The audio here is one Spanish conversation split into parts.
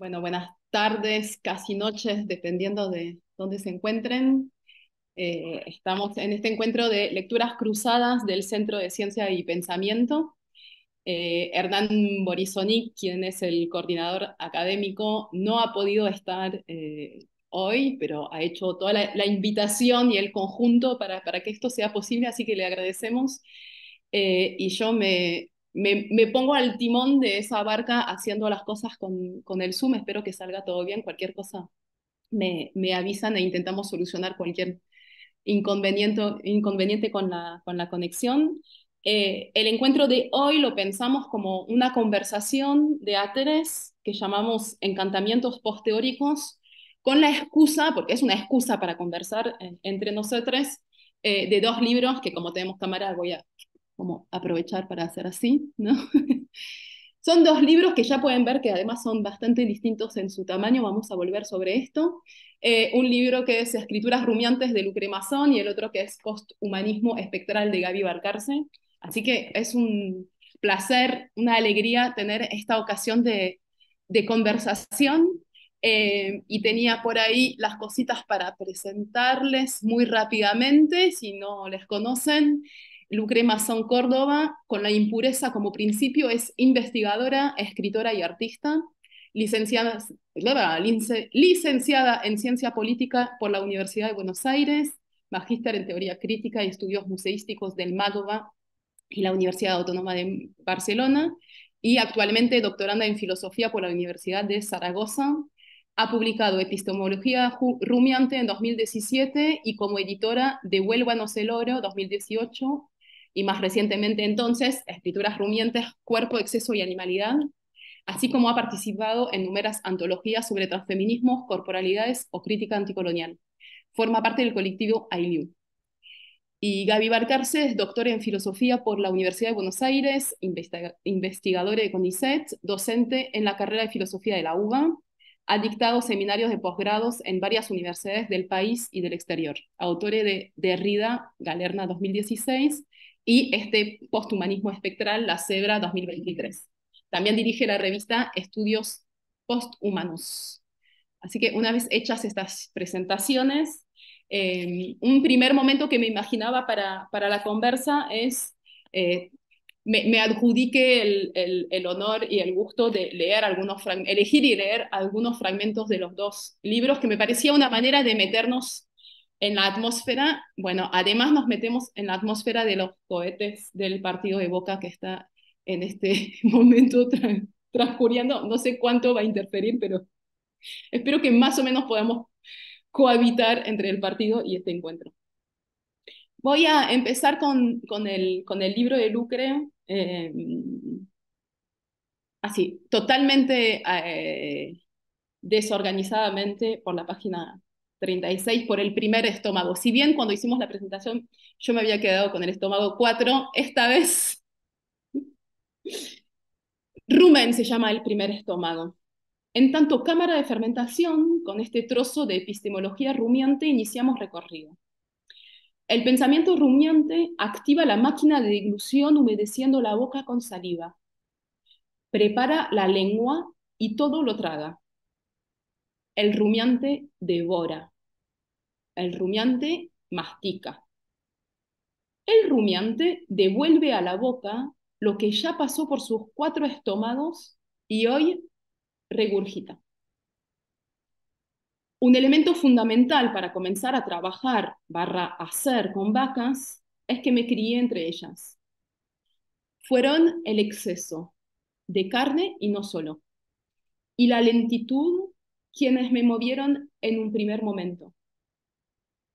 Bueno, buenas tardes, casi noches, dependiendo de dónde se encuentren. Eh, estamos en este encuentro de lecturas cruzadas del Centro de Ciencia y Pensamiento. Eh, Hernán Borisoni, quien es el coordinador académico, no ha podido estar eh, hoy, pero ha hecho toda la, la invitación y el conjunto para, para, que esto sea posible, así que le agradecemos. y yo me, me, pongo al timón de esa barca haciendo las cosas con, con el Zoom. Espero que salga todo bien. Cualquier cosa me, me avisan e intentamos solucionar cualquier inconveniente, inconveniente con, la, con la conexión. Eh, el encuentro de hoy lo pensamos como una conversación de áteres que llamamos encantamientos posteóricos con la excusa, porque es una excusa para conversar eh, entre nosotros, eh, de dos libros que como tenemos cámara voy a, como aprovechar para hacer así, ¿no? son dos libros que ya pueden ver que además son bastante distintos en su tamaño, vamos a volver sobre esto. Eh, un libro que es Escrituras rumiantes de Lucre Mazón y el otro que es Humanismo espectral de Gaby Barcarce. Así que es un placer, una alegría tener esta ocasión de, conversación. Eh, y tenía por ahí las cositas para presentarles muy rápidamente, si no les conocen. Lucre Mazón Córdoba, con la impureza como principio, es investigadora, escritora y artista, licenciada, en Ciencia Política por la Universidad de Buenos Aires, magíster en Teoría Crítica y Estudios Museísticos del mádova y la Universidad Autónoma de Barcelona, y actualmente doctoranda en Filosofía por la Universidad de Zaragoza. Ha publicado Epistemología Rumiante en 2017 y como editora de Huelva no 2018 y más recientemente entonces Escrituras Rumientes, Cuerpo, Exceso y Animalidad, así como ha participado en numerosas antologías sobre transfeminismos, corporalidades o crítica anticolonial. Forma parte del colectivo AILIU. Y Gaby Barcarce es doctora en filosofía por la Universidad de Buenos Aires, investigadora de CONICET, docente en la carrera de filosofía de la UBA, ha dictado seminarios de posgrados en varias universidades del país y del exterior. Autor de Derrida, Galerna 2016, y este posthumanismo espectral, La Cebra 2023. También dirige la revista Estudios Posthumanos. Así que una vez hechas estas presentaciones, em, un primer momento que me imaginaba para, para la conversa es, eh, me, adjudique el, honor y el gusto de leer algunos, elegir y leer algunos fragmentos de los dos libros, que me parecía una manera de meternos en la atmósfera, bueno, además nos metemos en la atmósfera de los cohetes del partido de Boca que está en este momento transcurriendo. No sé cuánto va a interferir, pero espero que más o menos podamos cohabitar entre el partido y este encuentro. Voy a empezar con, con, el, con el libro de Lucre. Eh, así, totalmente eh, desorganizadamente por la página 36 por el primer estómago. Si bien cuando hicimos la presentación yo me había quedado con el estómago 4, esta vez rumen se llama el primer estómago. En tanto cámara de fermentación, con este trozo de epistemología rumiante iniciamos recorrido. El pensamiento rumiante activa la máquina de dilución humedeciendo la boca con saliva. Prepara la lengua y todo lo traga. El rumiante devora. El rumiante mastica. El rumiante devuelve a la boca lo que ya pasó por sus cuatro estómagos y hoy regurgita. Un elemento fundamental para comenzar a trabajar barra hacer con vacas es que me crié entre ellas. Fueron el exceso de carne y no solo, y la lentitud quienes me movieron en un primer momento.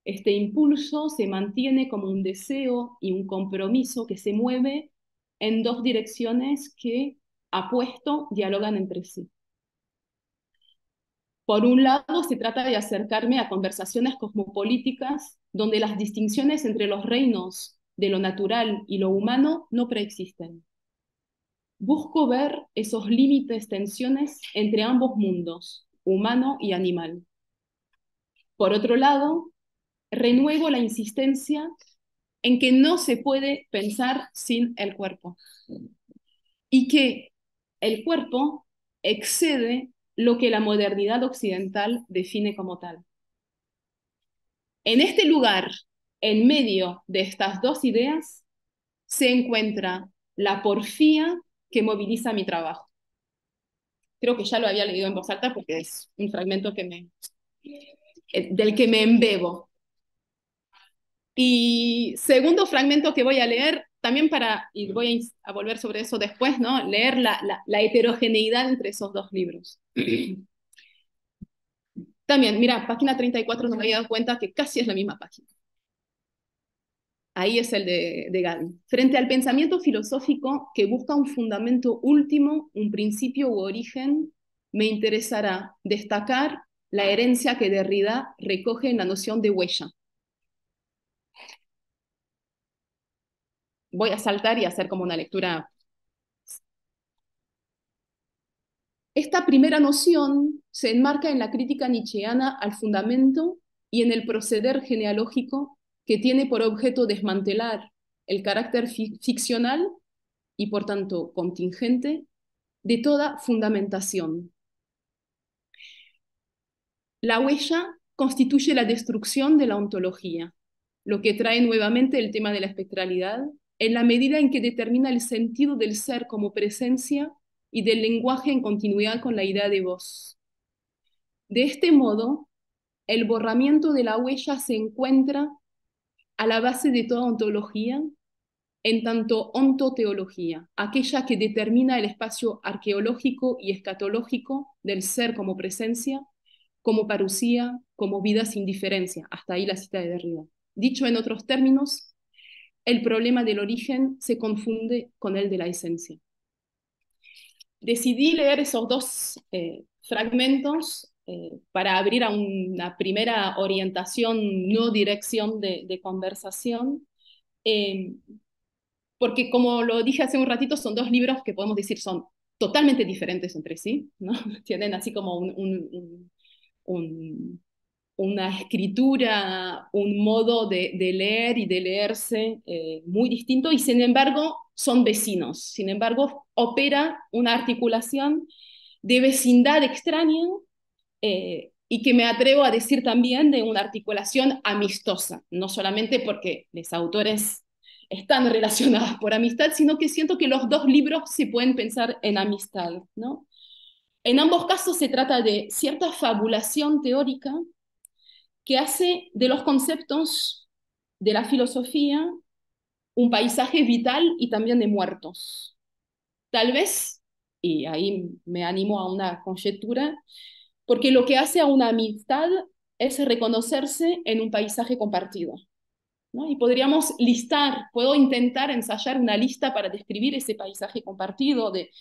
Este impulso se mantiene como un deseo y un compromiso que se mueve en dos direcciones que, apuesto, dialogan entre sí. Por un lado, se trata de acercarme a conversaciones cosmopolíticas donde las distinciones entre los reinos de lo natural y lo humano no preexisten. Busco ver esos límites, tensiones entre ambos mundos, humano y animal. Por otro lado, renuevo la insistencia en que no se puede pensar sin el cuerpo y que el cuerpo excede lo que la modernidad occidental define como tal. En este lugar, en medio de estas dos ideas, se encuentra la porfía que moviliza mi trabajo. Creo que ya lo había leído en voz alta porque es un fragmento eh, del que me embebo. Y segundo fragmento que voy a leer, también para, y voy a, volver sobre eso después, ¿no? leer la, heterogeneidad entre esos dos libros. También, mira, página 34 no me había dado cuenta que casi es la misma página. Ahí es el de, de Frente al pensamiento filosófico que busca un fundamento último, un principio u origen, me interesará destacar la herencia que Derrida recoge en la noción de huella, voy a saltar y hacer como una lectura. Esta primera noción se enmarca en la crítica nietzscheana al fundamento y en el proceder genealógico que tiene por objeto desmantelar el carácter ficcional y por tanto contingente de toda fundamentación. La huella constituye la destrucción de la ontología, lo que trae nuevamente el tema de la espectralidad en la medida en que determina el sentido del ser como presencia y del lenguaje en continuidad con la idea de voz. De este modo, el borramiento de la huella se encuentra a la base de toda ontología, en tanto ontoteología, aquella que determina el espacio arqueológico y escatológico del ser como presencia, como parucía, como vida sin diferencia. Hasta ahí la cita de Derrida. Dicho en otros términos, el problema del origen se confunde con el de la esencia. Decidí leer esos dos eh, fragmentos eh, para abrir a una primera orientación, no dirección de, conversación, em, porque como lo dije hace un ratito, son dos libros que podemos decir son totalmente diferentes entre sí, ¿no? tienen así como un una escritura, un modo de, leer y de leerse eh, muy distinto y sin embargo son vecinos. Sin embargo, opera una articulación de vecindad extraña eh, y que me atrevo a decir también de una articulación amistosa, no solamente porque los autores están relacionados por amistad, sino que siento que los dos libros se pueden pensar en amistad. ¿no? En ambos casos se trata de cierta fabulación teórica que hace de los conceptos de la filosofía un paisaje vital y también de muertos. Tal vez, y ahí me animo a una conjetura, porque lo que hace a una amistad es reconocerse en un paisaje compartido. ¿no? Y podríamos listar, puedo intentar ensayar una lista para describir ese paisaje compartido de,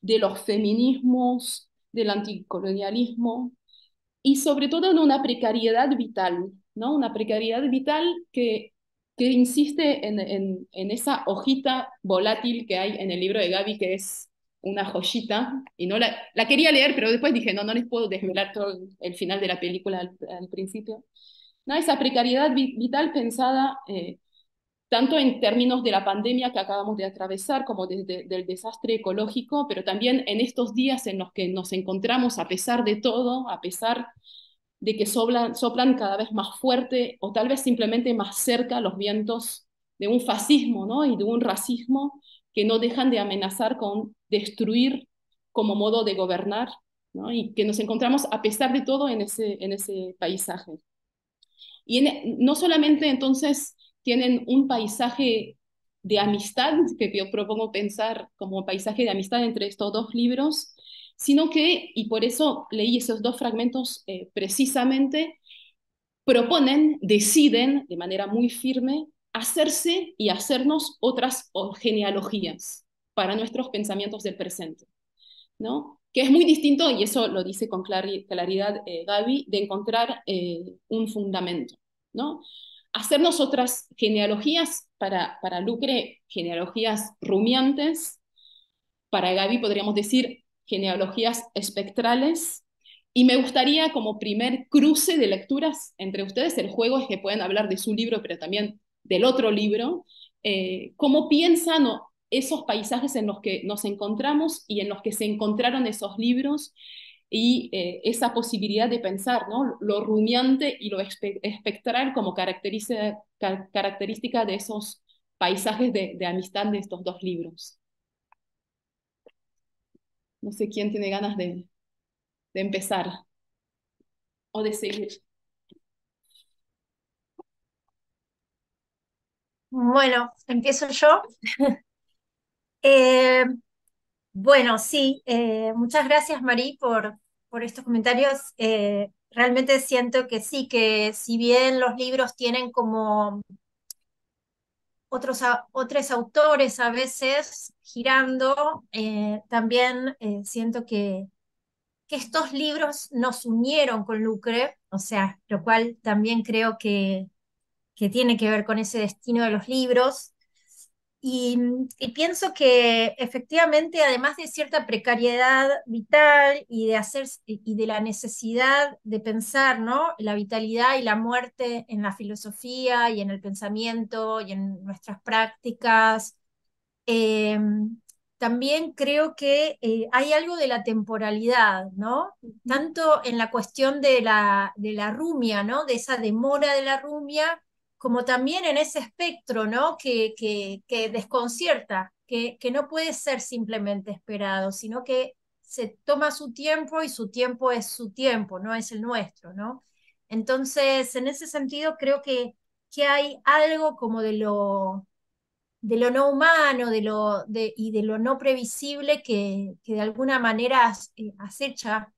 de los feminismos, del anticolonialismo, y sobre todo en una precariedad vital, ¿no? Una precariedad vital que, que insiste en, en, esa hojita volátil que hay en el libro de Gaby, que es una joyita, y no la, la quería leer, pero después dije, no, no les puedo desvelar todo el final de la película al, principio. No, esa precariedad vital pensada eh, tanto en términos de la pandemia que acabamos de atravesar como desde del desastre ecológico, pero también en estos días en los que nos encontramos a pesar de todo, a pesar de que soplan, cada vez más fuerte o tal vez simplemente más cerca los vientos de un fascismo ¿no? y de un racismo que no dejan de amenazar con destruir como modo de gobernar y que nos encontramos a pesar de todo en ese, en ese paisaje. Y no solamente entonces tienen un paisaje de amistad, que yo propongo pensar como paisaje de amistad entre estos dos libros, sino que, y por eso leí esos dos fragmentos eh, precisamente, proponen, deciden de manera muy firme hacerse y hacernos otras genealogías para nuestros pensamientos del presente, ¿no? Que es muy distinto, y eso lo dice con claridad eh, Gaby, de encontrar eh, un fundamento, ¿no? hacernos otras genealogías para, para Lucre, genealogías rumiantes, para Gaby podríamos decir genealogías espectrales, y me gustaría como primer cruce de lecturas entre ustedes, el juego es que pueden hablar de su libro, pero también del otro libro, eh, cómo piensan esos paisajes en los que nos encontramos y en los que se encontraron esos libros, y eh, esa posibilidad de pensar ¿no? lo rumiante y lo espectral como característica, de esos paisajes de, amistad de estos dos libros. No sé quién tiene ganas de, empezar o de seguir. Bueno, empiezo yo. Eh, bueno, sí, eh, muchas gracias, Marí, por, por estos comentarios. Eh, realmente siento que sí, que si bien los libros tienen como otros, otros autores a veces girando, eh, también eh, siento que, que estos libros nos unieron con Lucre, o sea, lo cual también creo que, que tiene que ver con ese destino de los libros. Y, pienso que efectivamente, además de cierta precariedad vital y de, hacer, y de la necesidad de pensar la vitalidad y la muerte en la filosofía y en el pensamiento y en nuestras prácticas, eh, también creo que eh, hay algo de la temporalidad, Tanto en la cuestión de la, rumia, De esa demora de la rumia como también en ese espectro ¿no? que, que, desconcierta, que, que, no puede ser simplemente esperado, sino que se toma su tiempo y su tiempo es su tiempo, no es el nuestro. ¿no? Entonces, en ese sentido, creo que, que hay algo como de lo, de lo no humano de lo, de, y de lo no previsible que, que de alguna manera eh, acecha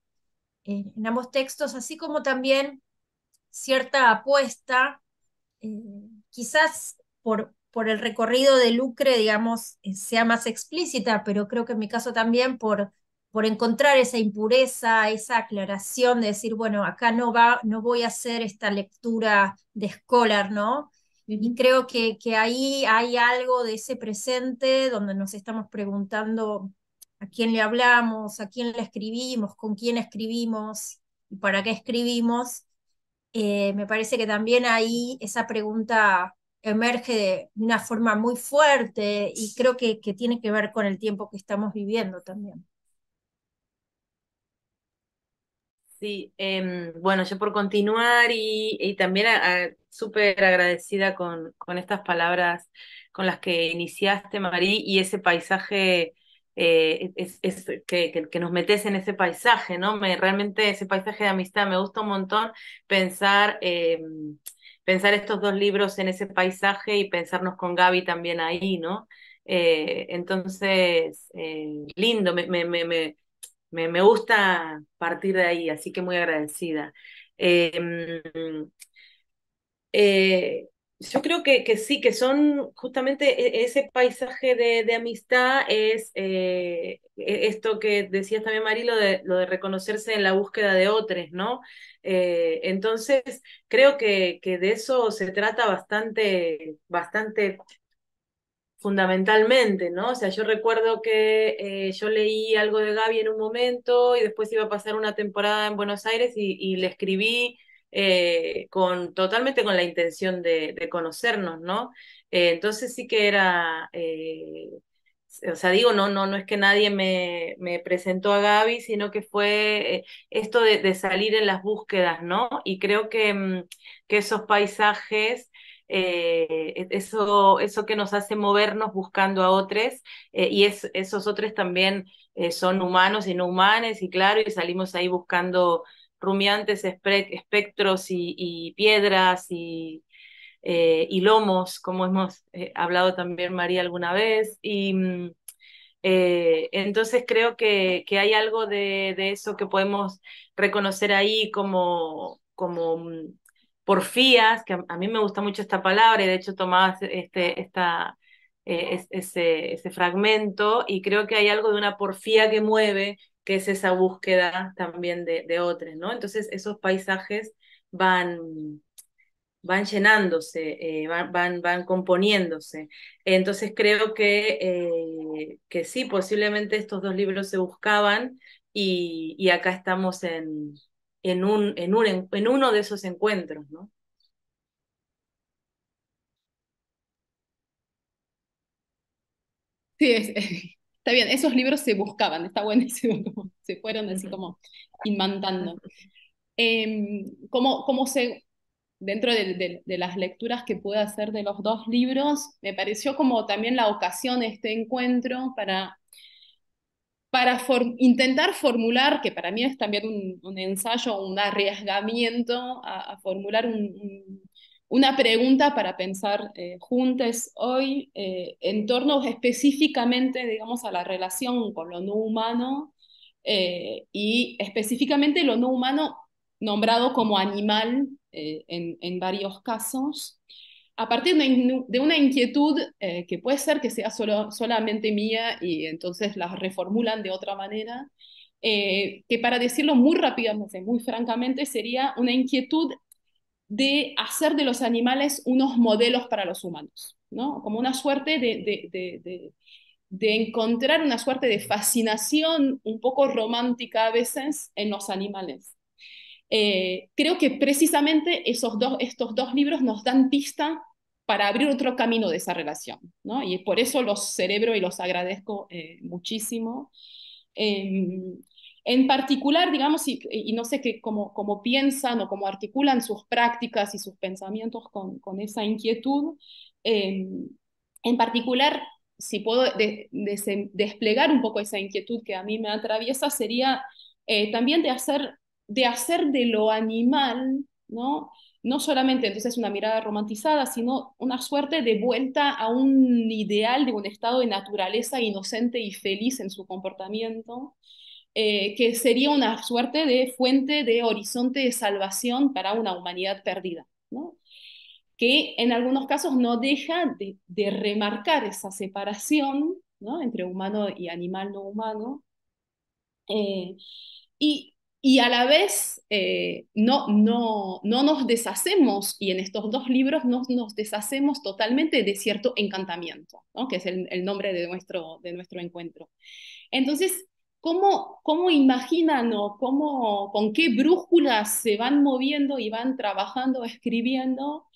eh, en ambos textos, así como también cierta apuesta eh, quizás por, por el recorrido de Lucre, digamos, eh, sea más explícita, pero creo que en mi caso también por, por encontrar esa impureza, esa aclaración de decir, bueno, acá no, va, no voy a hacer esta lectura de Scholar, ¿no? Y creo que, que ahí hay algo de ese presente donde nos estamos preguntando a quién le hablamos, a quién le escribimos, con quién escribimos y para qué escribimos, eh, me parece que también ahí esa pregunta emerge de una forma muy fuerte y creo que, tiene que ver con el tiempo que estamos viviendo también. Sí, em, bueno, yo por continuar y, también súper agradecida con, con, estas palabras con las que iniciaste, Marí, y ese paisaje eh, que, nos metes en ese paisaje, ¿no? Me, realmente ese paisaje de amistad me gusta un montón pensar, eh, pensar estos dos libros en ese paisaje y pensarnos con Gaby también ahí, ¿no? Eh, entonces, lindo, me, me, me, gusta partir de ahí, así que muy agradecida. Mm, yo creo que, que, sí, que son justamente e, ese paisaje de, amistad, es eh, e, esto que decías también, Marilo, de, lo de reconocerse en la búsqueda de otros, ¿no? Eh, entonces, creo que, de eso se trata bastante, bastante fundamentalmente, ¿no? O sea, yo recuerdo que eh, yo leí algo de Gaby en un momento y después iba a pasar una temporada en Buenos Aires y le escribí eh, con, totalmente con la intención de, conocernos, ¿no? Eh, entonces sí que era, eh, o sea, digo, no, no, no es que nadie me, presentó a Gaby, sino que fue esto de, salir en las búsquedas, ¿no? Y creo que, mm, que esos paisajes... E, eso, eso que nos hace movernos buscando a otros, y esos otros también son humanos y no humanos, y claro, y salimos ahí buscando rumiantes espectros y, piedras eh, y, lomos, como hemos eh, hablado también María alguna vez. Y mm, eh, entonces creo que, hay algo de, eso que podemos reconocer ahí como, mm, porfías, que a, mí me gusta mucho esta palabra y de hecho tomaba este, esta, ese fragmento y creo que hay algo de una porfía que mueve que es esa búsqueda también de, de otros, ¿no? Entonces esos paisajes van, van llenándose, eh, van, van, componiéndose. Entonces creo que, eh, que sí, posiblemente estos dos libros se buscaban y, acá estamos en, en, un, en uno de esos encuentros, ¿no? Sí, Está bien, esos libros se buscaban, está buenísimo, se fueron así como inventando. Em, se, dentro de, las lecturas que pude hacer de los dos libros, me pareció como también la ocasión, este encuentro, para, para intentar formular, que para mí es también un, ensayo, un arriesgamiento, a, formular un, una pregunta para pensar eh, juntos hoy eh, en torno específicamente, digamos, a la relación con lo no humano eh, y específicamente lo no humano nombrado como animal eh, en, varios casos, a partir de, una inquietud que puede ser que sea solo, solamente mía y entonces la reformulan de otra manera, que para decirlo muy rápidamente, muy francamente, sería una inquietud de hacer de los animales unos modelos para los humanos, ¿no? Como una suerte de, de, encontrar una suerte de fascinación un poco romántica a veces en los animales. Eh, creo que precisamente esos dos, estos dos libros nos dan pista para abrir otro camino de esa relación, ¿no? Y por eso los celebro y los agradezco eh, muchísimo. Em, en particular, digamos, y, no sé qué cómo, cómo, piensan o cómo articulan sus prácticas y sus pensamientos con, con esa inquietud, eh, en particular, si puedo desplegar un poco esa inquietud que a mí me atraviesa, sería eh, también de hacer, de hacer de lo animal, ¿no? no solamente entonces una mirada romantizada, sino una suerte de vuelta a un ideal de un estado de naturaleza inocente y feliz en su comportamiento, eh, que sería una suerte de fuente de horizonte de salvación para una humanidad perdida, que en algunos casos no deja de, remarcar esa separación entre humano y animal no humano, eh, y, a la vez eh, no, no, no nos deshacemos, y en estos dos libros nos deshacemos totalmente de cierto encantamiento, ¿no? que es el, nombre de nuestro, de nuestro encuentro. Entonces, ¿Cómo, ¿Cómo imaginan o cómo, con qué brújulas se van moviendo y van trabajando, escribiendo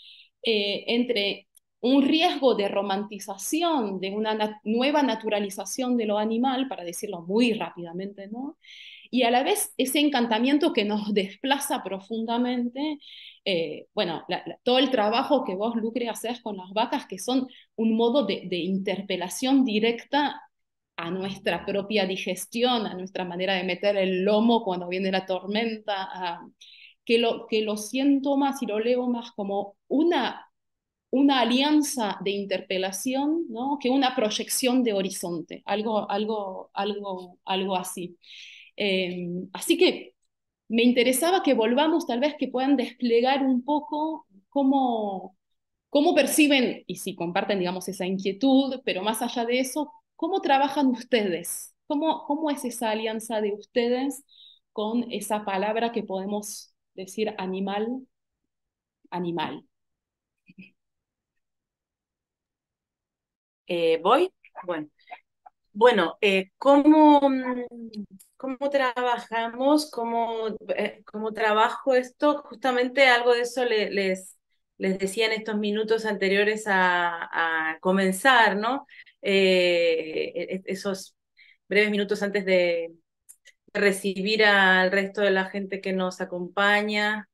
eh, entre un riesgo de romantización, de una nueva naturalización de lo animal, para decirlo muy rápidamente, ¿no? Y a la vez ese encantamiento que nos desplaza profundamente, eh, bueno, todo el trabajo que vos, Lucre, haces con las vacas, que son un modo de interpelación directa a nuestra propia digestión, a nuestra manera de meter el lomo cuando viene la tormenta, que, lo, que lo siento más y lo leo más como una una alianza de interpelación ¿no? que una proyección de horizonte, algo, algo, algo, algo así. Em, así que me interesaba que volvamos, tal vez que puedan desplegar un poco cómo, cómo perciben, y si comparten, digamos, esa inquietud, pero más allá de eso, ¿Cómo trabajan ustedes? ¿Cómo, ¿Cómo es esa alianza de ustedes con esa palabra que podemos decir animal? Animal. Eh, ¿Voy? Bueno, bueno eh, ¿cómo, ¿cómo, trabajamos? Eh, cómo, trabajo esto? Justamente algo de eso les, les decía en estos minutos anteriores a, a comenzar, ¿no? Eh, e-, e-, esos breves minutos antes de recibir al resto de la gente que nos acompaña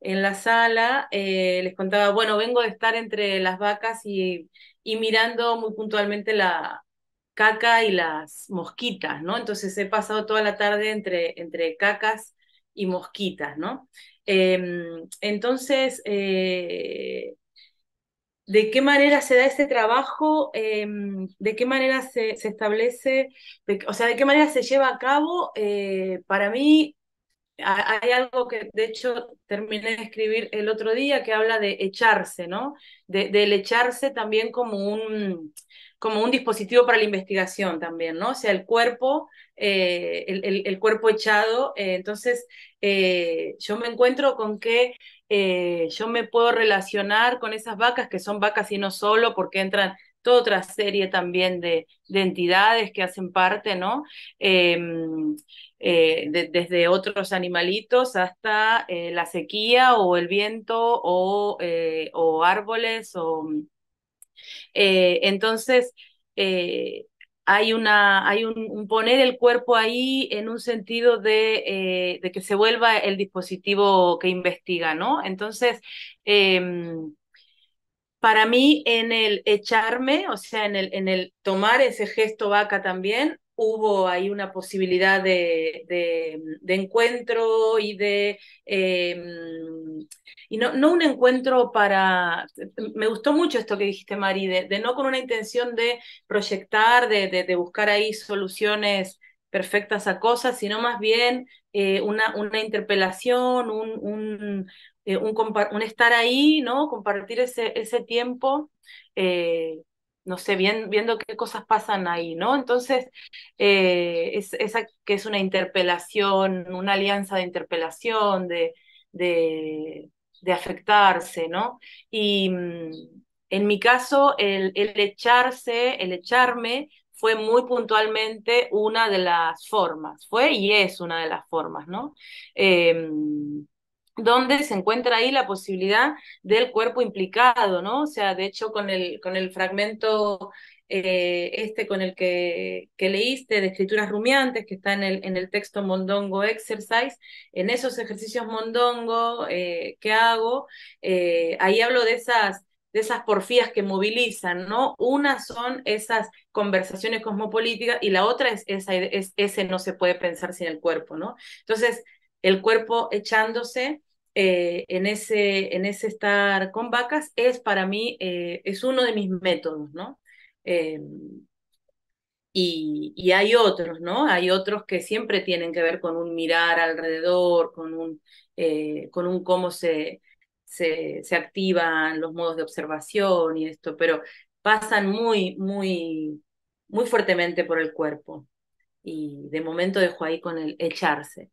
en la sala, eh, les contaba, bueno, vengo de estar entre las vacas y, mirando muy puntualmente la, caca y las mosquitas, ¿no? Entonces he pasado toda la tarde entre, entre cacas y mosquitas, ¿no? Em, entonces, eh, de qué manera se da ese trabajo, em, de qué manera se, establece, o sea, de qué manera se lleva a cabo. Eh, para mí hay algo que de hecho terminé de escribir el otro día que habla de echarse, ¿no? De, del echarse también como un, como un dispositivo para la investigación también, ¿no? O sea, el cuerpo, eh, el, cuerpo echado. Eh, entonces, yo me encuentro con que eh, yo me puedo relacionar con esas vacas que son vacas y no solo, porque entran toda otra serie también de, entidades que hacen parte, ¿no? Em, eh, desde otros animalitos hasta eh, la sequía o el viento o, árboles o... entonces, hay, una, hay un, poner el cuerpo ahí en un sentido eh, de, que se vuelva el dispositivo que investiga, ¿no? Entonces, em, para mí, en el echarme, o sea, en el, en el tomar ese gesto vaca también, hubo ahí una posibilidad de, encuentro y de... Em, y no, un encuentro para... Me gustó mucho esto que dijiste, Mari, de, no con una intención de proyectar, de, buscar ahí soluciones perfectas a cosas, sino más bien eh, una, una, interpelación, un, un, eh, un, estar ahí, ¿no? Compartir ese, ese tiempo. Eh, no sé, viendo qué cosas pasan ahí, ¿no? Entonces, eh, es, esa que es una interpelación, una alianza de interpelación, de, de, afectarse, ¿no? Y mm, en mi caso, el, el, echarse, el echarme fue muy puntualmente una de las formas, fue y es una de las formas, ¿no? Em, donde se encuentra ahí la posibilidad del cuerpo implicado, ¿no? O sea, de hecho, con el, con el fragmento eh, este con el que, que, leíste de escrituras rumiantes, que está en el, en el texto Mondongo Exercise, en esos ejercicios Mondongo eh, que hago, eh, ahí hablo de esas de esas porfías que movilizan, ¿no? Una son esas conversaciones cosmopolíticas y la otra es, es ese no se puede pensar sin el cuerpo, ¿no? Entonces, el cuerpo echándose eh, en, ese, en ese estar con vacas es para mí, eh, es uno de mis métodos, ¿no? Eh, y, hay otros, ¿no? Hay otros que siempre tienen que ver con un mirar alrededor, con un, con un cómo se, se, se, activan los modos de observación y esto, pero pasan muy, muy, muy fuertemente por el cuerpo. Y de momento dejo ahí con el echarse.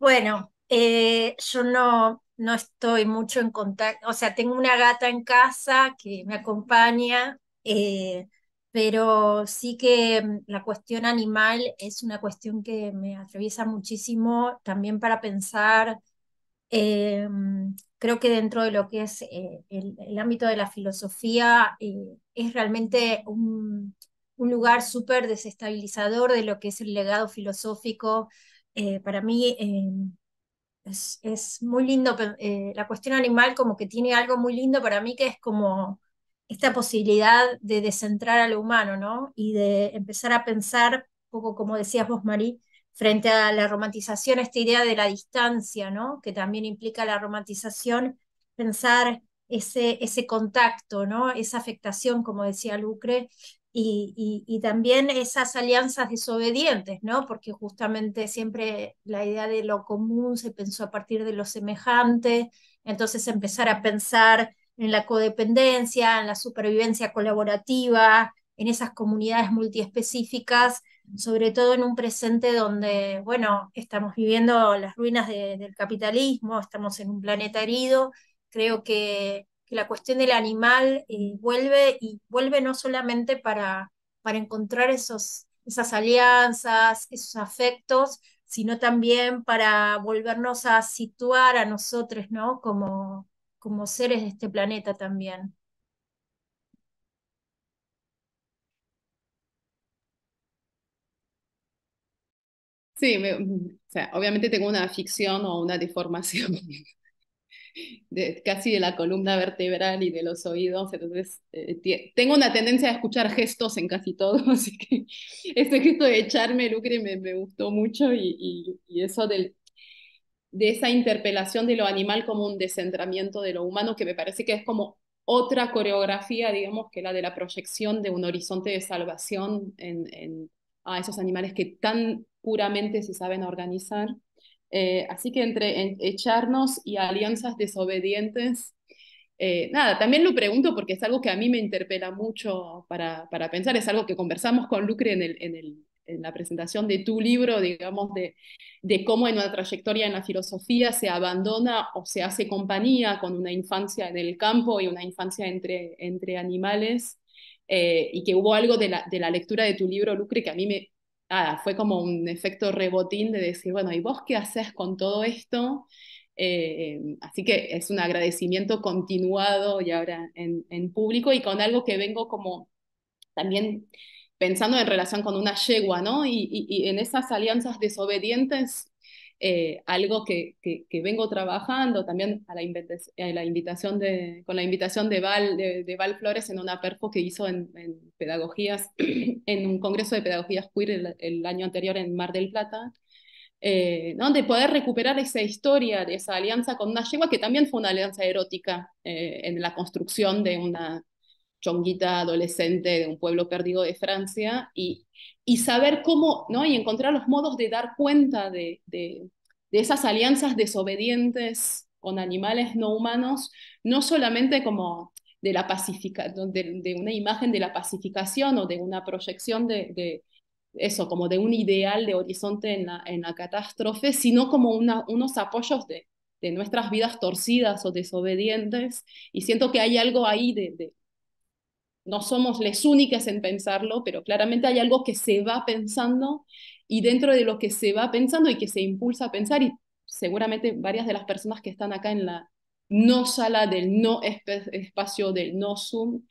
Bueno, eh, yo no, estoy mucho en contacto, o sea, tengo una gata en casa que me acompaña, eh, pero sí que mm, la cuestión animal es una cuestión que me atraviesa muchísimo también para pensar, eh, mm, creo que dentro de lo que es el, ámbito de la filosofía, es realmente un lugar súper desestabilizador de lo que es el legado filosófico eh, para mí em, es, muy lindo, eh, la cuestión animal como que tiene algo muy lindo para mí que es como esta posibilidad de descentrar a lo humano, ¿no? Y de empezar a pensar, poco como decías vos, Marí, frente a la romantización, esta idea de la distancia, ¿no? Que también implica la romantización, pensar ese, ese contacto, ¿no? Esa afectación, como decía Lucre, y, también esas alianzas desobedientes, ¿no? Porque justamente siempre la idea de lo común se pensó a partir de lo semejante, entonces empezar a pensar en la codependencia, en la supervivencia colaborativa, en esas comunidades multiespecíficas, sobre todo en un presente donde, bueno, estamos viviendo las ruinas del capitalismo, estamos en un planeta herido, creo que que la cuestión del animal eh, vuelve y vuelve no solamente para, para encontrar esos, esas alianzas, esos afectos, sino también para volvernos a situar a nosotros, ¿no? Como, como seres de este planeta también. Sí, obviamente tengo una ficción o una deformación de, casi de la columna vertebral y de los oídos, entonces eh, tengo una tendencia a escuchar gestos en casi todo, así que este gesto de echarme lucre me, me gustó mucho y, y, y, eso del, de esa interpelación de lo animal como un descentramiento de lo humano, que me parece que es como otra coreografía, digamos, que la de la proyección de un horizonte de salvación en, en a esos animales que tan puramente se saben organizar. Eh, así que entre echarnos y alianzas desobedientes, eh, nada, también lo pregunto porque es algo que a mí me interpela mucho para, para pensar, es algo que conversamos con Lucre en, el, en, la presentación de tu libro, digamos, de, de, cómo en una trayectoria en la filosofía se abandona o se hace compañía con una infancia en el campo y una infancia entre, entre animales, eh, y que hubo algo de la, de la lectura de tu libro, Lucre, que a mí me, nada, fue como un efecto rebotín de decir, bueno, ¿y vos qué haces con todo esto? Eh, em, así que es un agradecimiento continuado y ahora en, público y con algo que vengo como también pensando en relación con una yegua, ¿no? y en esas alianzas desobedientes eh, algo que, que, vengo trabajando también a la, invitación de, con la invitación de Val, de, Val Flores en una perfo que hizo en, pedagogías, en un congreso de pedagogías queer el, año anterior en Mar del Plata, eh, de poder recuperar esa historia, de esa alianza con una yegua que también fue una alianza erótica eh, en la construcción de una, chonguita adolescente de un pueblo perdido de Francia y, y saber cómo, ¿no? Y encontrar los modos de dar cuenta de, de, de esas alianzas desobedientes con animales no humanos, no solamente como de, la pacifica, de, una imagen de la pacificación o de una proyección de, de eso, como de un ideal de horizonte en la, en la catástrofe, sino como una, unos apoyos de, de nuestras vidas torcidas o desobedientes. Y siento que hay algo ahí de, no somos las únicas en pensarlo, pero claramente hay algo que se va pensando y dentro de lo que se va pensando y que se impulsa a pensar, y seguramente varias de las personas que están acá en la no sala del no espacio del no Zoom,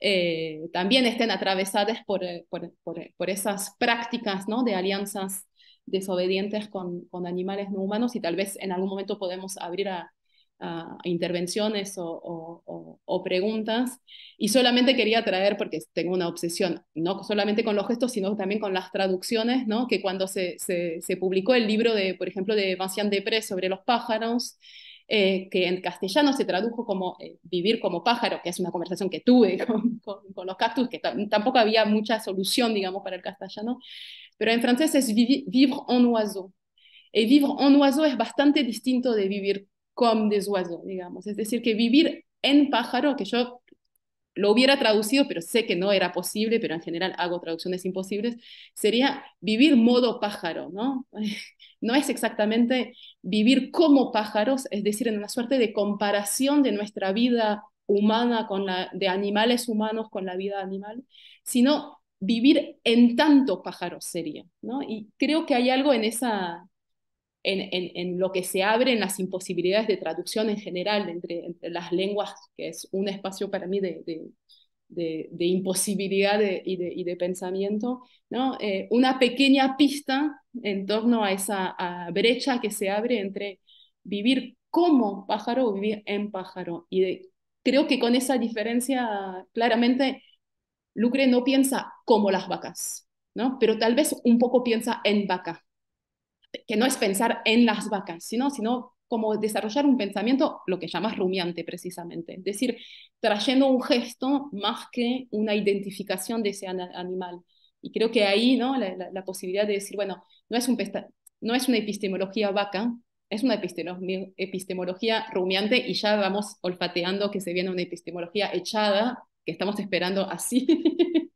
eh, también estén atravesadas eh, por, por, por, esas prácticas ¿no? de alianzas desobedientes con, con, animales no humanos y tal vez en algún momento podemos abrir a, Ah, intervenciones o, preguntas. Y solamente quería traer, porque tengo una obsesión, no solamente con los gestos, sino también con las traducciones, ¿no? que cuando se, publicó el libro, de, por ejemplo, de Vincent Depré sobre los pájaros, eh, que en castellano se tradujo como eh, vivir como pájaro, que es una conversación que tuve con, con, los cactus, que tampoco había mucha solución, digamos, para el castellano, pero en francés es vivir, vivre en oiseau. Y vivre en oiseau es bastante distinto de vivir como des digamos. Es decir, que vivir en pájaro, que yo lo hubiera traducido, pero sé que no era posible, pero en general hago traducciones imposibles, sería vivir modo pájaro, ¿no? No es exactamente vivir como pájaros, es decir, en una suerte de comparación de nuestra vida humana con la de animales humanos con la vida animal, sino vivir en tanto pájaro sería, ¿no? Y creo que hay algo en esa en, en, en, lo que se abre en las imposibilidades de traducción en general entre, entre las lenguas, que es un espacio para mí de, de, de, de imposibilidad y, y, de, pensamiento, ¿no? Eh, una pequeña pista en torno a esa brecha que se abre entre vivir como pájaro o vivir en pájaro. Y creo que con esa diferencia, claramente, Lucre no piensa como las vacas, ¿no? pero tal vez un poco piensa en vaca que no es pensar en las vacas, sino, sino como desarrollar un pensamiento, lo que llamas rumiante precisamente, es decir, trayendo un gesto más que una identificación de ese animal. Y creo que ahí ¿no? la, posibilidad de decir, bueno, no es, un no es una epistemología vaca, es una epistemología rumiante y ya vamos olfateando que se viene una epistemología echada, que estamos esperando así,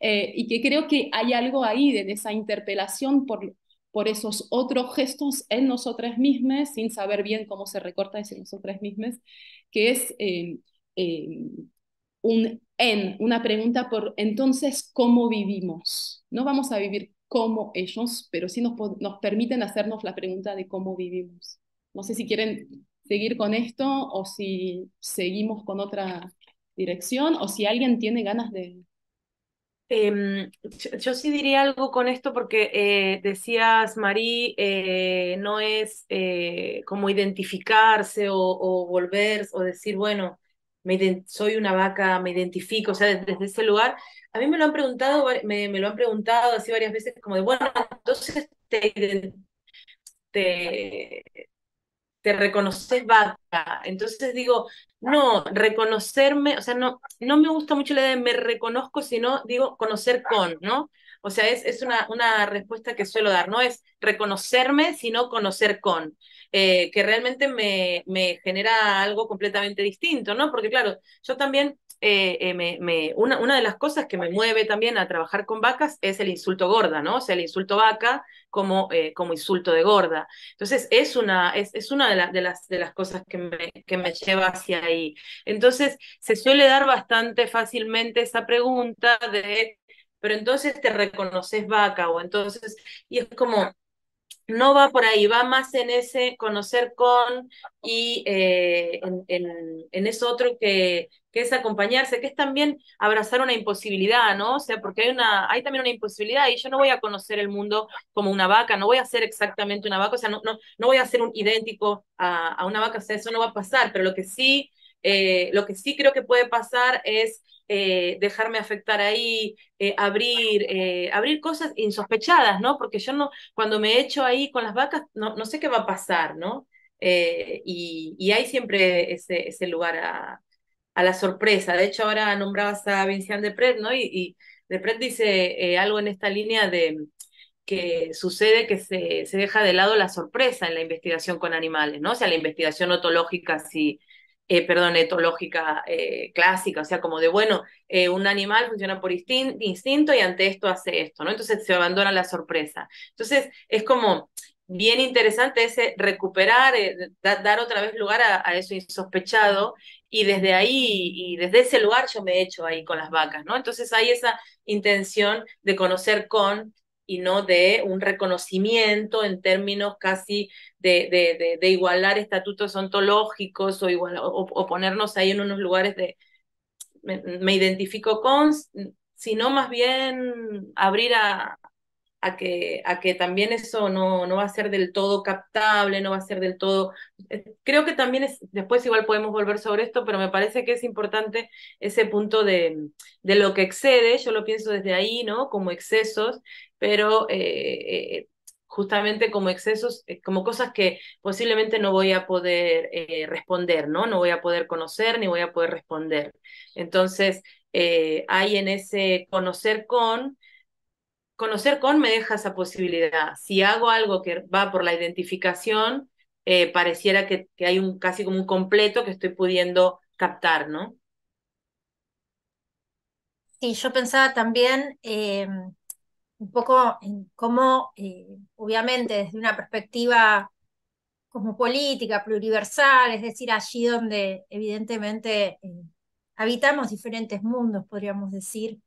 eh, y que creo que hay algo ahí de esa interpelación por, por esos otros gestos en nosotras mismas, sin saber bien cómo se recorta en nosotras mismas, que es em, em, un en, una pregunta por entonces cómo vivimos. No vamos a vivir como ellos, pero sí nos, nos permiten hacernos la pregunta de cómo vivimos. No sé si quieren seguir con esto o si seguimos con otra dirección o si alguien tiene ganas de, Em, yo, sí diría algo con esto porque eh, decías, Marí, eh, no es eh, como identificarse o, volver o decir, bueno, me soy una vaca, me identifico, o sea, desde, ese lugar. A mí me lo han preguntado, me, lo han preguntado así varias veces, como de, bueno, entonces te, te te reconoces vaca. Entonces digo, no, reconocerme, o sea, no, no me gusta mucho la idea de me reconozco, sino digo conocer con, ¿no? O sea, es, es una, una respuesta que suelo dar, no es reconocerme, sino conocer con, eh, que realmente me, me genera algo completamente distinto, ¿no? Porque claro, yo también eh, eh, una, una, de las cosas que me mueve también a trabajar con vacas es el insulto gorda, ¿no? O sea, el insulto vaca como, eh, como insulto de gorda. Entonces, es una, es, una de, de, las, de las cosas que me, que me lleva hacia ahí. Entonces, se suele dar bastante fácilmente esa pregunta de, pero entonces te reconoces vaca o entonces, y es como, no va por ahí, va más en ese conocer con y en, en, en, eso otro que, que es acompañarse, que es también abrazar una imposibilidad, ¿no? O sea, porque hay, una, hay también una imposibilidad y yo no voy a conocer el mundo como una vaca, no voy a ser exactamente una vaca, o sea, no, no, no voy a ser un idéntico a, una vaca, o sea, eso no va a pasar, pero lo que sí eh, lo que sí creo que puede pasar es eh, dejarme afectar ahí, eh, abrir, abrir cosas insospechadas, ¿no? Porque yo no, cuando me echo ahí con las vacas, no, no sé qué va a pasar, ¿no? Y, y, hay siempre ese, ese lugar a, a la sorpresa. De hecho, ahora nombrabas a Vincent Depret, ¿no? Y, y dice eh, algo en esta línea de que sucede que se, se, deja de lado la sorpresa en la investigación con animales, ¿no? O sea, la investigación otológica, eh, perdón, etológica eh, clásica, o sea, como de, bueno, un animal funciona por instinto y ante esto hace esto, ¿no? Entonces se abandona la sorpresa. Entonces es como bien interesante ese recuperar, eh, dar otra vez lugar a, eso insospechado y desde ahí y desde ese lugar yo me he hecho ahí con las vacas, ¿no? Entonces hay esa intención de conocer con y no de un reconocimiento en términos casi de, de, igualar estatutos ontológicos o, igual, o, ponernos ahí en unos lugares de me identifico con, sino más bien abrir a, a que, a que también eso no, no va a ser del todo captable, no va a ser del todo... Eh, creo que también es, después igual podemos volver sobre esto, pero me parece que es importante ese punto de, de lo que excede, yo lo pienso desde ahí, ¿no? Como excesos, pero... Eh, eh, justamente como excesos, como cosas que posiblemente no voy a poder responder, ¿no? No voy a poder conocer ni voy a poder responder. Entonces, hay en ese conocer con conocer con me deja esa posibilidad. Si hago algo que va por la identificación, eh, pareciera que, hay un casi como un completo que estoy pudiendo captar, ¿no? Sí, yo pensaba también eh, un poco en cómo, eh, obviamente, desde una perspectiva política pluriversal, es decir, allí donde evidentemente habitamos diferentes mundos, podríamos decir,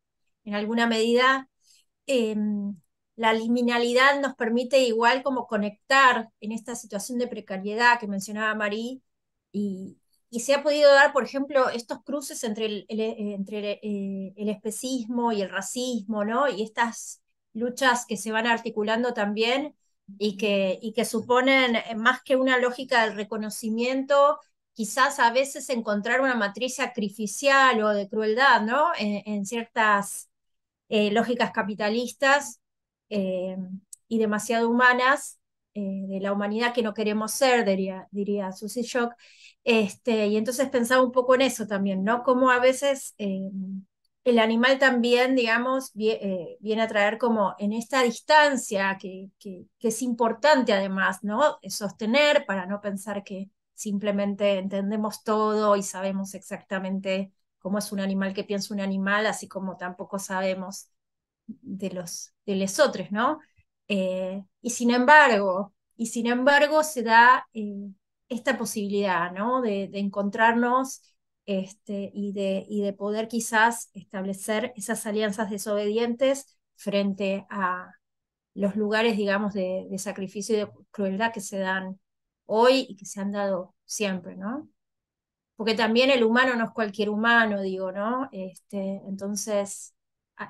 en alguna medida, Em, la liminalidad nos permite igual como conectar en esta situación de precariedad que mencionaba Marí y, se ha podido dar, por ejemplo, estos cruces entre el, entre eh, el, especismo y el racismo, ¿no? Y estas luchas que se van articulando también y que, y que suponen eh, más que una lógica del reconocimiento, quizás a veces encontrar una matriz sacrificial o de crueldad, ¿no? en ciertas eh, lógicas capitalistas eh, y demasiado humanas, eh, de la humanidad que no queremos ser, diría, diría Susie Shock. Este, y entonces pensaba un poco en eso también, ¿no? como a veces el animal también, digamos, viene, a traer como en esta distancia que, que, que es importante además, ¿no? Sostener para no pensar que simplemente entendemos todo y sabemos exactamente cómo es un animal que piensa un animal, así como tampoco sabemos de los, de otros, ¿no? Eh, y sin embargo, y sin embargo se da eh, esta posibilidad, ¿no? De, encontrarnos este, y, de, y de poder quizás establecer esas alianzas desobedientes frente a los lugares, digamos, de, de sacrificio y de crueldad que se dan hoy y que se han dado siempre, ¿no? porque también el humano no es cualquier humano, digo, ¿no? Este, entonces,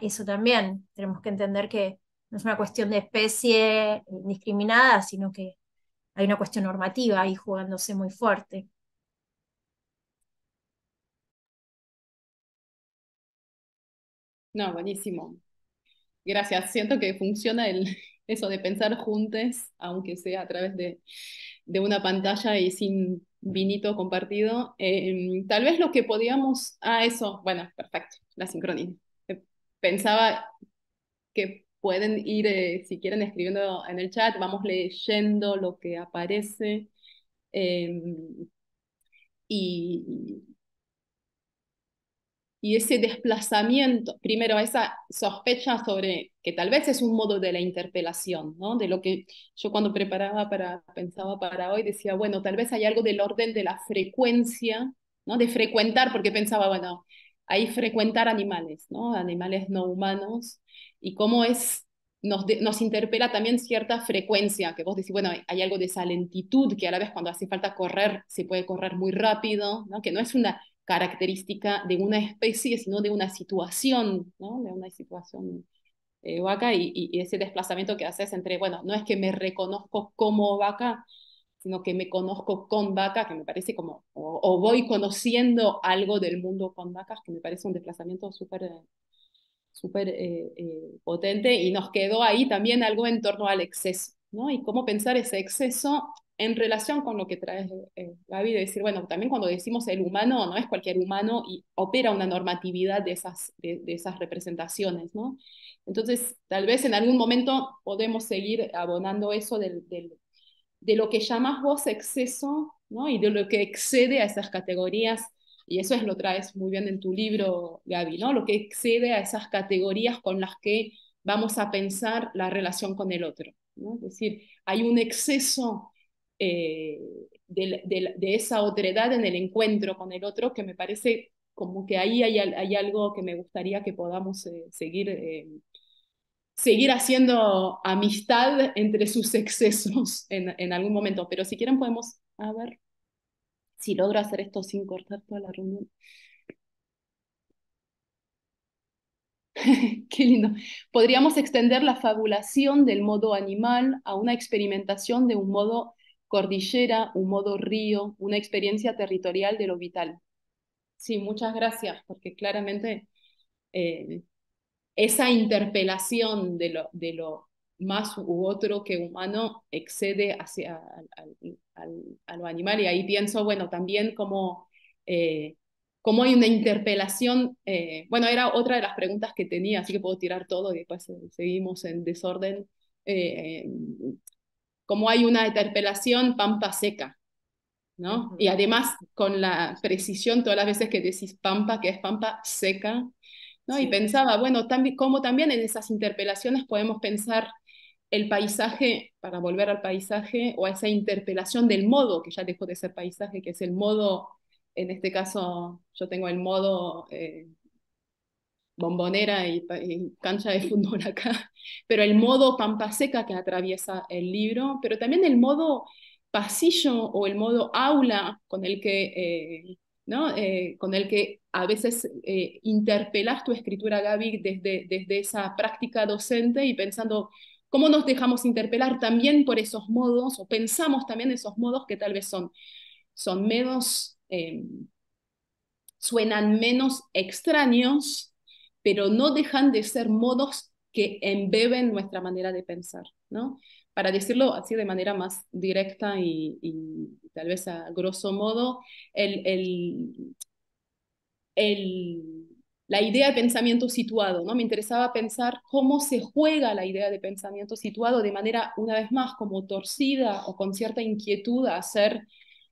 eso también tenemos que entender que no es una cuestión de especie indiscriminada, eh, sino que hay una cuestión normativa ahí jugándose muy fuerte. No, buenísimo. Gracias. Siento que funciona el, eso de pensar juntos, aunque sea a través de una pantalla y sin vinito compartido. Em, tal vez lo que podíamos, ah, eso, bueno, perfecto, la sincronía. Eh, pensaba que pueden ir, eh, si quieren, escribiendo en el chat, vamos leyendo lo que aparece. Em, y, y ese desplazamiento, primero esa sospecha sobre que tal vez es un modo de la interpelación, ¿no? De lo que yo cuando preparaba para pensaba para hoy decía, bueno, tal vez hay algo del orden de la frecuencia, ¿no? De frecuentar porque pensaba, bueno, hay frecuentar animales, ¿no? Animales no humanos y cómo es nos, nos interpela también cierta frecuencia, que vos decís, bueno, hay algo de esa lentitud que a la vez cuando hace falta correr se puede correr muy rápido, ¿no? que no es una característica de una especie, sino de una situación, ¿no? de una situación eh, vaca y, y, ese desplazamiento que haces entre, bueno, no es que me reconozco como vaca, sino que me conozco con vaca, que me parece como, o, voy conociendo algo del mundo con vacas, que me parece un desplazamiento súper súper eh, eh, potente y nos quedó ahí también algo en torno al exceso, ¿no? Y cómo pensar ese exceso en relación con lo que trae eh, Gaby, de decir, bueno, también cuando decimos el humano, no es cualquier humano y opera una normatividad de esas, representaciones, ¿no? Entonces, tal vez en algún momento podemos seguir abonando eso del, de lo que llamas vos exceso, ¿no? Y de lo que excede a esas categorías, y eso es lo traes muy bien en tu libro, Gaby, ¿no? Lo que excede a esas categorías con las que vamos a pensar la relación con el otro, ¿no? Es decir, hay un exceso eh, de, de, esa otredad en el encuentro con el otro, que me parece como que ahí hay, hay algo que me gustaría que podamos eh, seguir, eh, seguir haciendo amistad entre sus excesos en, en, algún momento. Pero si quieren podemos, a ver si logro hacer esto sin cortar toda la reunión. Qué lindo. Podríamos extender la fabulación del modo animal a una experimentación de un modo cordillera, un modo río, una experiencia territorial de lo vital. Sí, muchas gracias, porque claramente eh, esa interpelación de lo, de lo más u otro que humano excede hacia al, animal. Y ahí pienso, bueno, también como, eh, como hay una interpelación, eh, bueno, era otra de las preguntas que tenía, así que puedo tirar todo y después seguimos en desorden como hay una interpelación pampa seca, ¿no? Y además con la precisión todas las veces que decís pampa, que es pampa seca, ¿no? Y pensaba, bueno, también, cómo también en esas interpelaciones podemos pensar el paisaje, para volver al paisaje, o a esa interpelación del modo, que ya dejó de ser paisaje, que es el modo, en este caso yo tengo el modo eh, bombonera y, cancha de fútbol acá, pero el modo pampa seca que atraviesa el libro, pero también el modo pasillo o el modo aula con el que, eh, ¿no? Eh, con el que a veces eh, interpelas tu escritura, Gaby, desde, desde esa práctica docente y pensando cómo nos dejamos interpelar también por esos modos o pensamos también esos modos que tal vez son, son menos, em, suenan menos extraños pero no dejan de ser modos que embeben nuestra manera de pensar, ¿no? Para decirlo así de manera más directa y, tal vez a grosso modo, la idea de pensamiento situado, ¿no? Me interesaba pensar cómo se juega la idea de pensamiento situado de manera, una vez más, como torcida o con cierta inquietud a hacer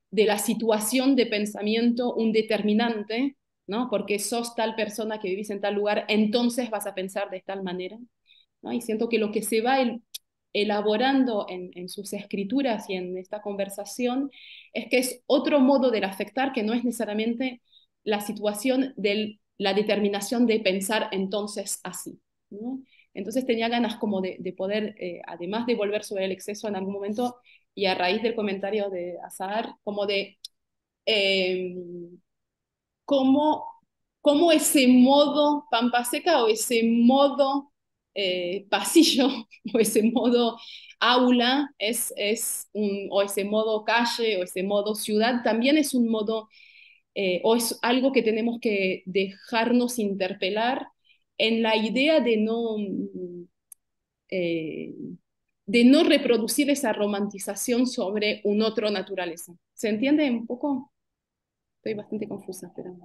de la situación de pensamiento un determinante ¿no? Porque sos tal persona que vivís en tal lugar, entonces vas a pensar de tal manera, ¿no? Y siento que lo que se va elaborando en, sus escrituras y en esta conversación es que es otro modo de afectar que no es necesariamente la situación de la determinación de pensar entonces así, ¿no? Entonces tenía ganas como de, poder, eh, además de volver sobre el exceso en algún momento, y a raíz del comentario de Azar, como de em, cómo, ese modo pampa seca o ese modo eh, pasillo o ese modo aula es, o ese modo calle o ese modo ciudad también es un modo eh, o es algo que tenemos que dejarnos interpelar en la idea de no, eh, de no reproducir esa romantización sobre un otro naturaleza. ¿Se entiende un poco? estoy bastante confusa, pero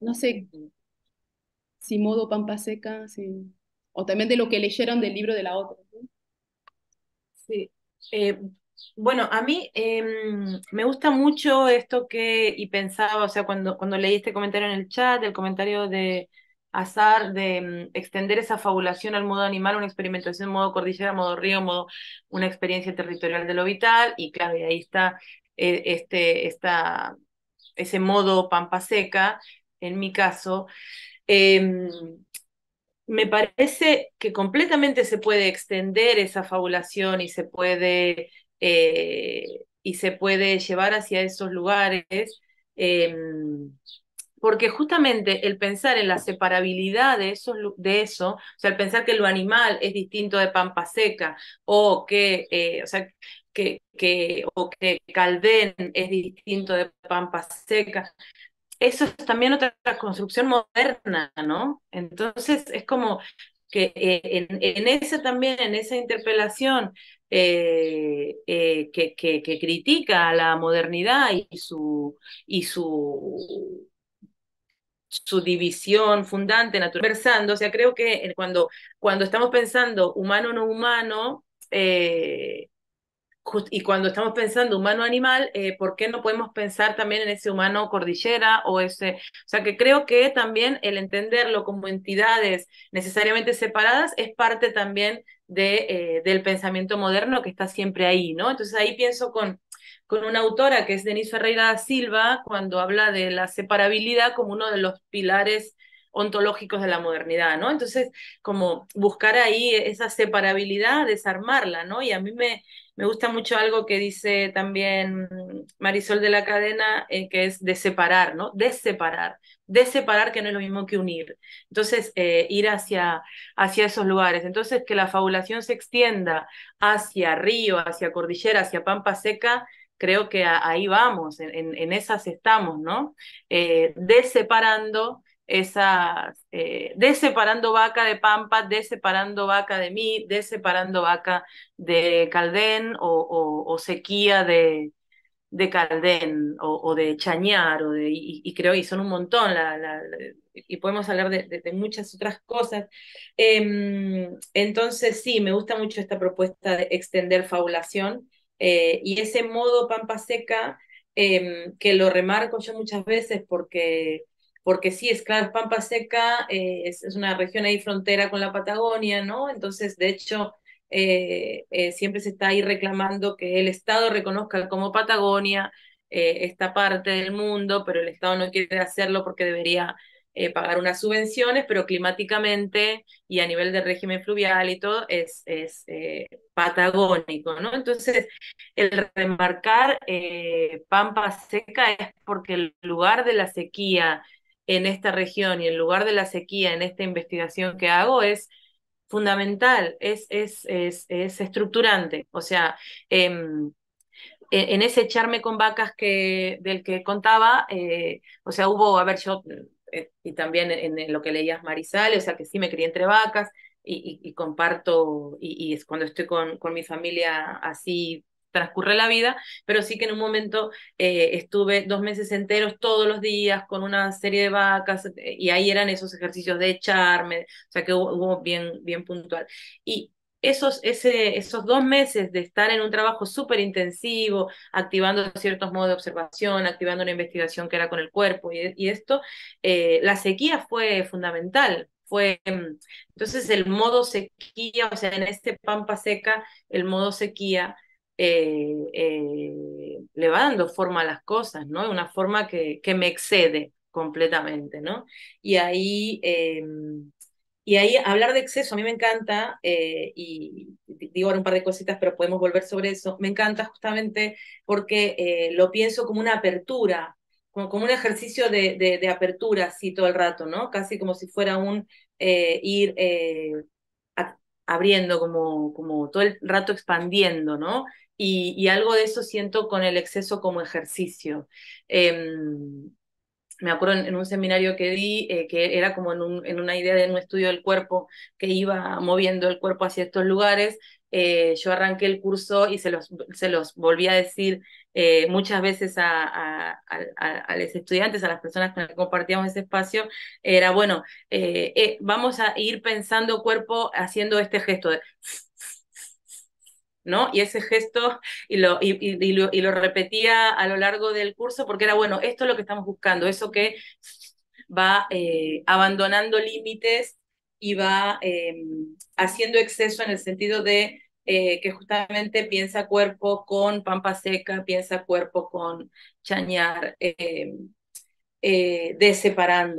no sé si modo pampa seca, o también de lo que leyeron del libro de la otra. Sí, eh, bueno, a mí em, me gusta mucho esto que, y pensaba, o sea, cuando, cuando leí este comentario en el chat, el comentario de azar de em, extender esa fabulación al modo animal, una experimentación modo cordillera, modo río, modo una experiencia territorial de lo vital, y claro, y ahí está e, este, ese modo pampa seca, en mi caso, em, me parece que completamente se puede extender esa fabulación y se puede, eh, y se puede llevar hacia esos lugares, em, porque justamente el pensar en la separabilidad de, de eso, o sea, el pensar que lo animal es distinto de pampa seca, o que, eh, o sea, que, o que Calvén es distinto de Pampa Seca. Eso es también otra construcción moderna, ¿no? Entonces es como que eh, en, en también, en esa interpelación eh, eh, que, que, critica a la modernidad y su, y su, su división fundante, natural, o sea, creo que cuando, cuando estamos pensando humano no humano, eh, y cuando estamos pensando humano-animal, eh, ¿por qué no podemos pensar también en ese humano cordillera o ese... O sea, que creo que también el entenderlo como entidades necesariamente separadas es parte también de, eh, del pensamiento moderno que está siempre ahí, ¿no? Entonces ahí pienso con, con una autora que es Denise Ferreira Silva, cuando habla de la separabilidad como uno de los pilares ontológicos de la modernidad, ¿no? Entonces, como buscar ahí esa separabilidad, desarmarla, ¿no? Y a mí me, me gusta mucho algo que dice también Marisol de la Cadena, eh, que es de separar, ¿no? De separar, de separar que no es lo mismo que unir. Entonces, eh, ir hacia, hacia esos lugares. Entonces, que la fabulación se extienda hacia río, hacia cordillera, hacia pampa seca, creo que ahí vamos, en, en, esas estamos, ¿no? Eh, separando esas, eh, de separando vaca de Pampa, de separando vaca de mí, de separando vaca de Caldén o, sequía de, de Caldén o, de Chañar, o y, creo, y son un montón, y podemos hablar de, muchas otras cosas. Em, entonces, sí, me gusta mucho esta propuesta de extender fabulación eh, y ese modo Pampa Seca em, que lo remarco yo muchas veces porque porque sí, es claro, Pampa Seca eh, es, una región ahí frontera con la Patagonia, ¿no? Entonces, de hecho, eh, eh, siempre se está ahí reclamando que el Estado reconozca como Patagonia esta parte del mundo, pero el Estado no quiere hacerlo porque debería pagar unas subvenciones, pero climáticamente y a nivel de régimen fluvial y todo es, es patagónico, ¿no? Entonces, el remarcar pampa seca es porque el lugar de la sequía en esta región y en lugar de la sequía en esta investigación que hago es fundamental, es, es, es, es estructurante. O sea, em, e, en ese echarme con vacas que, del que contaba, eh, o sea, hubo, a ver, yo, eh, y también en, lo que leías Marisal, o sea, que sí me crié entre vacas y, y, comparto, y, y, es cuando estoy con, con mi familia así transcurre la vida, pero sí que en un momento eh, estuve dos meses enteros todos los días con una serie de vacas eh, y ahí eran esos ejercicios de echarme, o sea que hubo, bien, bien puntual. Y esos, ese, esos dos meses de estar en un trabajo súper intensivo, activando ciertos modos de observación, activando una investigación que era con el cuerpo y, esto, eh, la sequía fue fundamental. Fue, mm, entonces el modo sequía, o sea, en este pampa seca, el modo sequía eh, eh, le va dando forma a las cosas, ¿no? Una forma que, que me excede completamente, ¿no? Y ahí, em, y ahí hablar de exceso, a mí me encanta, eh, y digo ahora un par de cositas, pero podemos volver sobre eso, me encanta justamente porque lo pienso como una apertura, como, como un ejercicio de, apertura, así todo el rato, ¿no? Casi como si fuera un ir abriendo, como, como todo el rato expandiendo, ¿no? Y, algo de eso siento con el exceso como ejercicio. Em, me acuerdo en, un seminario que di, eh, que era como en, una idea de un estudio del cuerpo, que iba moviendo el cuerpo hacia estos lugares. Eh, yo arranqué el curso y se los, volví a decir eh, muchas veces a, a, los estudiantes, a las personas con las que compartíamos ese espacio, era bueno, vamos a ir pensando cuerpo haciendo este gesto de ¿no? Y ese gesto, y lo, y, lo, repetía a lo largo del curso, porque era, bueno, esto es lo que estamos buscando, eso que va eh, abandonando límites y va em, haciendo exceso en el sentido de eh, que justamente piensa cuerpo con pampa seca, piensa cuerpo con chañar, em, eh, de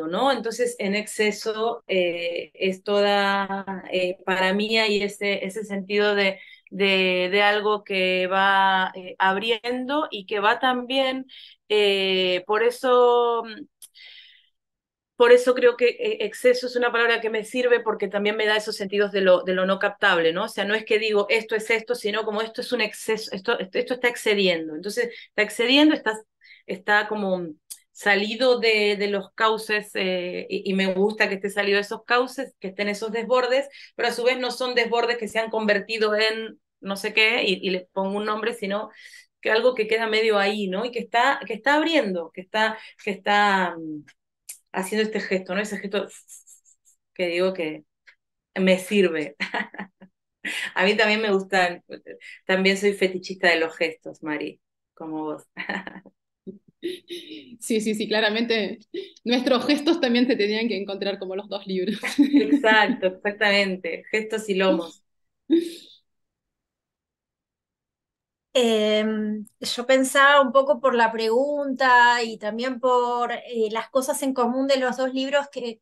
¿no? Entonces, en exceso es toda, para mí hay ese, ese sentido de de, algo que va eh, abriendo y que va también, eh, por eso... Mm, por eso creo que eh, exceso es una palabra que me sirve porque también me da esos sentidos de lo, de lo no captable, ¿no? O sea, no es que digo esto es esto, sino como esto es un exceso, esto, esto, está excediendo. Entonces, está excediendo, está, está como mm, salido de, los cauces eh, y, me gusta que esté salido de esos cauces, que estén esos desbordes, pero a su vez no son desbordes que se han convertido en no sé qué y, les pongo un nombre, sino que algo que queda medio ahí, ¿no? Y que está, que está abriendo, que está, que está mm, haciendo este gesto, ¿no? Ese gesto que digo que me sirve. a mí también me gusta, también soy fetichista de los gestos, Mari, como vos. Sí, sí, sí, claramente nuestros gestos también se tenían que encontrar como los dos libros. Exacto, exactamente, gestos y lomos. Em, yo pensaba un poco por la pregunta y también por eh, las cosas en común de los dos libros que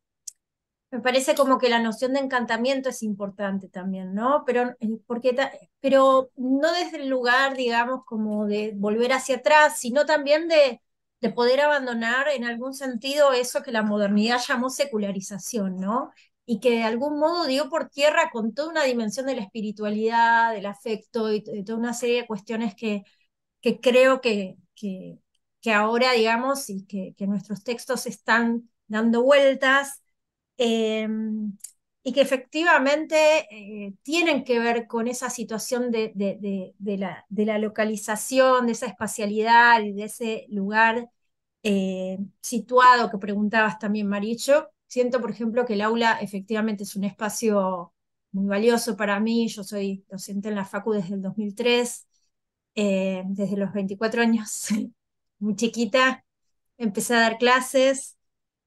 me parece como que la noción de encantamiento es importante también, ¿no? Pero, eh, porque pero no desde el lugar, digamos, como de volver hacia atrás, sino también de de poder abandonar en algún sentido eso que la modernidad llamó secularización, ¿no? Y que de algún modo dio por tierra con toda una dimensión de la espiritualidad, del afecto y de toda una serie de cuestiones que, que creo que, que, ahora, digamos, y que, nuestros textos están dando vueltas. Em, y que efectivamente eh, tienen que ver con esa situación de, de, la, localización, de esa espacialidad y de ese lugar eh, situado que preguntabas también, Maricho. Siento, por ejemplo, que el aula efectivamente es un espacio muy valioso para mí. Yo soy docente en la FACU desde el 2003, eh, desde los 24 años, muy chiquita. Empecé a dar clases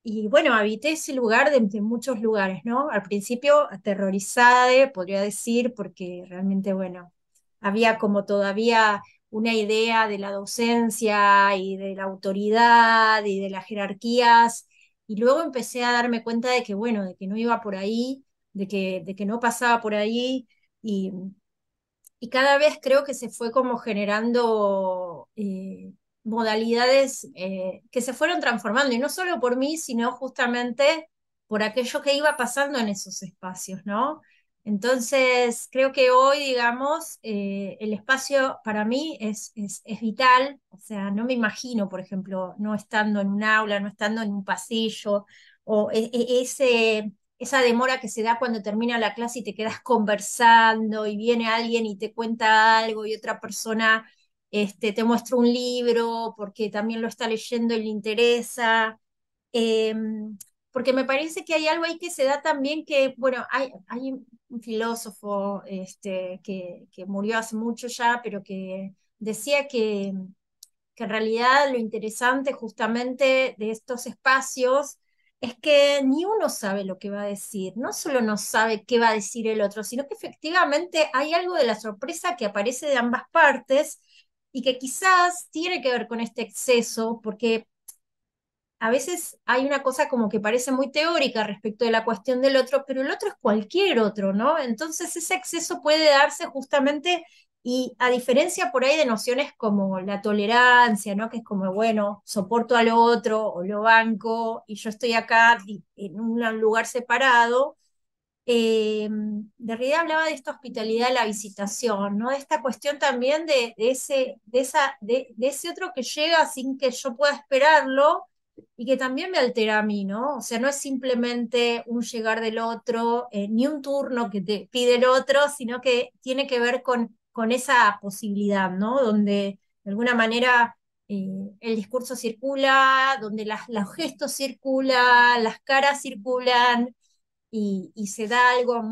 y bueno, habité ese lugar de, muchos lugares, ¿no? Al principio aterrorizada, podría decir, porque realmente, bueno, había como todavía una idea de la docencia y de la autoridad y de las jerarquías, y luego empecé a darme cuenta de que, bueno, de que no iba por ahí, de que, de que no pasaba por ahí, y, y cada vez creo que se fue como generando eh, modalidades eh, que se fueron transformando, y no solo por mí, sino justamente por aquello que iba pasando en esos espacios, ¿no? Entonces, creo que hoy, digamos, eh, el espacio para mí es, es, vital, o sea, no me imagino, por ejemplo, no estando en un aula, no estando en un pasillo, o e, e, esa demora que se da cuando termina la clase y te quedas conversando y viene alguien y te cuenta algo y otra persona este, te muestra un libro porque también lo está leyendo y le interesa. Em, porque me parece que hay algo ahí que se da también que, bueno, hay, hay un filósofo este, que, que, murió hace mucho ya, pero que decía que, que en realidad lo interesante justamente de estos espacios es que ni uno sabe lo que va a decir, no solo no sabe qué va a decir el otro, sino que efectivamente hay algo de la sorpresa que aparece de ambas partes y que quizás tiene que ver con este exceso, porque a veces hay una cosa como que parece muy teórica respecto de la cuestión del otro, pero el otro es cualquier otro, ¿no? Entonces ese exceso puede darse justamente y a diferencia por ahí de nociones como la tolerancia, ¿no? Que es como, bueno, soporto al otro o lo banco y yo estoy acá en un lugar separado. Eh, de Derrida hablaba de esta hospitalidad de la visitación, ¿no? De esta cuestión también de, ese, de, esa, de ese otro que llega sin que yo pueda esperarlo y que también me altera a mí, ¿no? O sea, no es simplemente un llegar del otro, eh, ni un turno que te pide el otro, sino que tiene que ver con, con esa posibilidad, ¿no? Donde de alguna manera eh, el discurso circula, donde las, los gestos circulan, las caras circulan y, y se da algo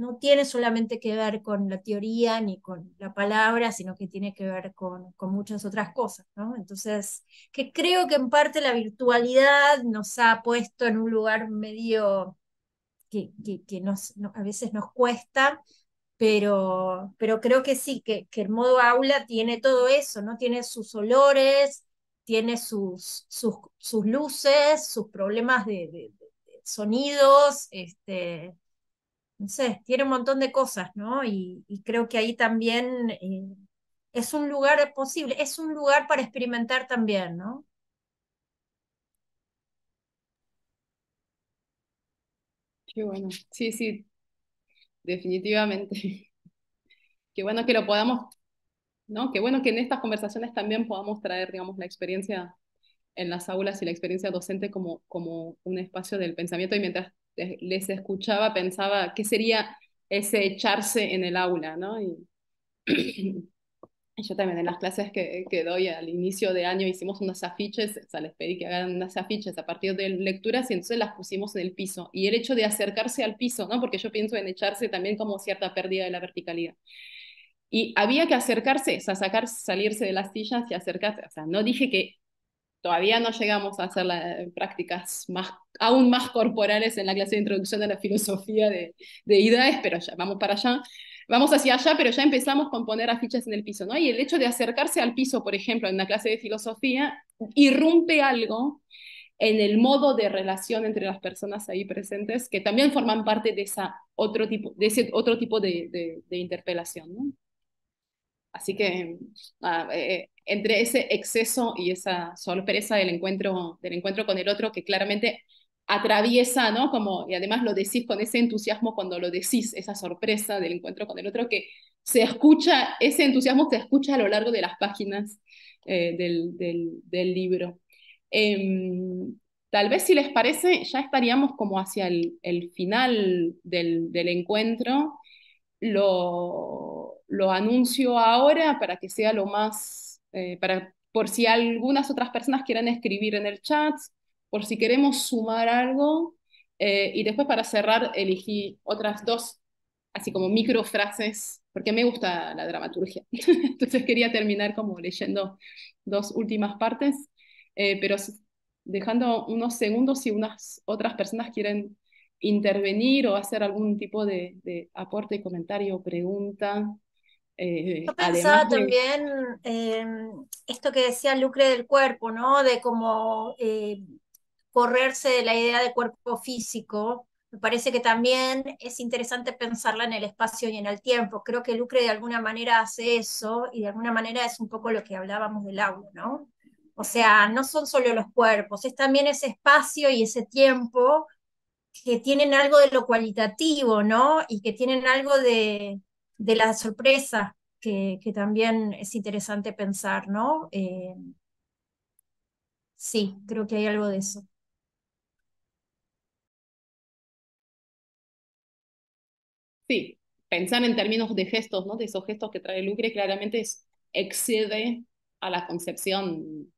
no tiene solamente que ver con la teoría ni con la palabra, sino que tiene que ver con, con muchas otras cosas, ¿no? Entonces, que creo que en parte la virtualidad nos ha puesto en un lugar medio que, que, nos, a veces nos cuesta, pero, pero creo que sí, que, que, el modo aula tiene todo eso, ¿no? Tiene sus olores, tiene sus, sus, sus luces, sus problemas de, de sonidos, este no sé, tiene un montón de cosas, ¿no? Y, creo que ahí también eh, es un lugar posible, es un lugar para experimentar también, ¿no? Qué bueno, sí, sí, definitivamente. Qué bueno que lo podamos, ¿no? Qué bueno que en estas conversaciones también podamos traer, digamos, la experiencia en las aulas y la experiencia docente como, como un espacio del pensamiento. Y mientras les escuchaba pensaba qué sería ese echarse en el aula, ¿no? Y, yo también en las clases que, que, doy al inicio de año hicimos unas afiches, sea, les pedí que hagan unas afiches a partir de lecturas y entonces las pusimos en el piso. Y el hecho de acercarse al piso, ¿no? porque yo pienso en echarse también como cierta pérdida de la verticalidad. Y había que acercarse, o sea, sacar, salirse de las sillas y acercarse. O sea, no dije que todavía no llegamos a hacer las eh, prácticas más aún más corporales en la clase de introducción a la filosofía de, de pero ya vamos para allá. Vamos hacia allá, pero ya empezamos con poner afichas en el piso, ¿no? Y el hecho de acercarse al piso, por ejemplo, en una clase de filosofía, irrumpe algo en el modo de relación entre las personas ahí presentes, que también forman parte de, esa otro tipo, de ese otro tipo de, interpelación. ¿no? Así que eh, entre ese exceso y esa sorpresa del encuentro, del encuentro con el otro, que claramente atraviesa, ¿no? Como, y además lo decís con ese entusiasmo cuando lo decís, esa sorpresa del encuentro con el otro, que se escucha, ese entusiasmo se escucha a lo largo de las páginas eh, del, libro. Em, tal vez si les parece, ya estaríamos como hacia el, final del, encuentro. Lo, lo, anuncio ahora para que sea lo más, eh, para, por si algunas otras personas quieran escribir en el chat, por si queremos sumar algo. Eh, y después para cerrar elegí otras dos, así como micro frases, porque me gusta la dramaturgia. Entonces quería terminar como leyendo dos últimas partes, eh, pero dejando unos segundos si unas otras personas quieren intervenir o hacer algún tipo de, aporte, comentario, pregunta. Eh, Yo pensaba también em, esto que decía Lucre del cuerpo, ¿no? De cómo eh, correrse de la idea de cuerpo físico, me parece que también es interesante pensarla en el espacio y en el tiempo. Creo que Lucre de alguna manera hace eso y de alguna manera es un poco lo que hablábamos del agua, ¿no? O sea, no son solo los cuerpos, es también ese espacio y ese tiempo que tienen algo de lo cualitativo, ¿no? Y que tienen algo de, la sorpresa, que, que, también es interesante pensar, ¿no? Eh, sí, creo que hay algo de eso. sí, pensar en términos de gestos, ¿no? de esos gestos que trae Lucre, claramente excede a la concepción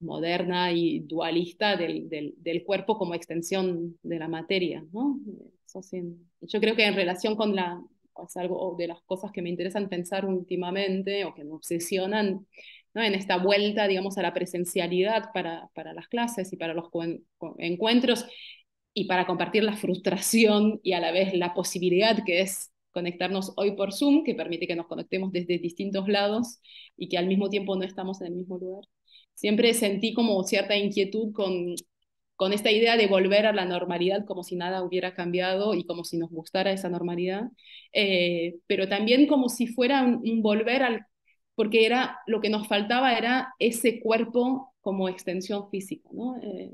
moderna y dualista del, del, del, cuerpo como extensión de la materia. ¿no? Eso Yo creo que en relación con la, algo de las cosas que me interesan pensar últimamente o que me obsesionan ¿no? en esta vuelta, digamos, a la presencialidad para, para las clases y para los encuentros, y para compartir la frustración y a la vez la posibilidad que es conectarnos hoy por Zoom, que permite que nos conectemos desde distintos lados y que al mismo tiempo no estamos en el mismo lugar. Siempre sentí como cierta inquietud con, con esta idea de volver a la normalidad como si nada hubiera cambiado y como si nos gustara esa normalidad, eh, pero también como si fuera un, volver al, porque era lo que nos faltaba era ese cuerpo como extensión física, ¿no? Eh,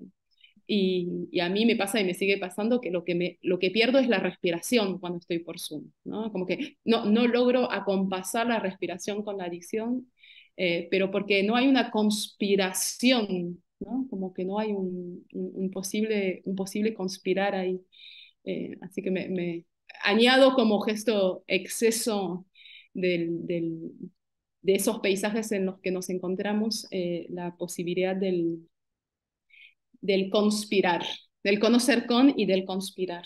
y, a mí me pasa y me sigue pasando que lo que, me, lo que pierdo es la respiración cuando estoy por Zoom, ¿no? Como que no, no logro acompasar la respiración con la adicción, eh, pero porque no hay una conspiración, ¿no? Como que no hay un, un, posible, conspirar ahí. Eh, así que me, añado como gesto exceso del, del, de esos paisajes en los que nos encontramos eh, la posibilidad del del conspirar, del conocer con y del conspirar.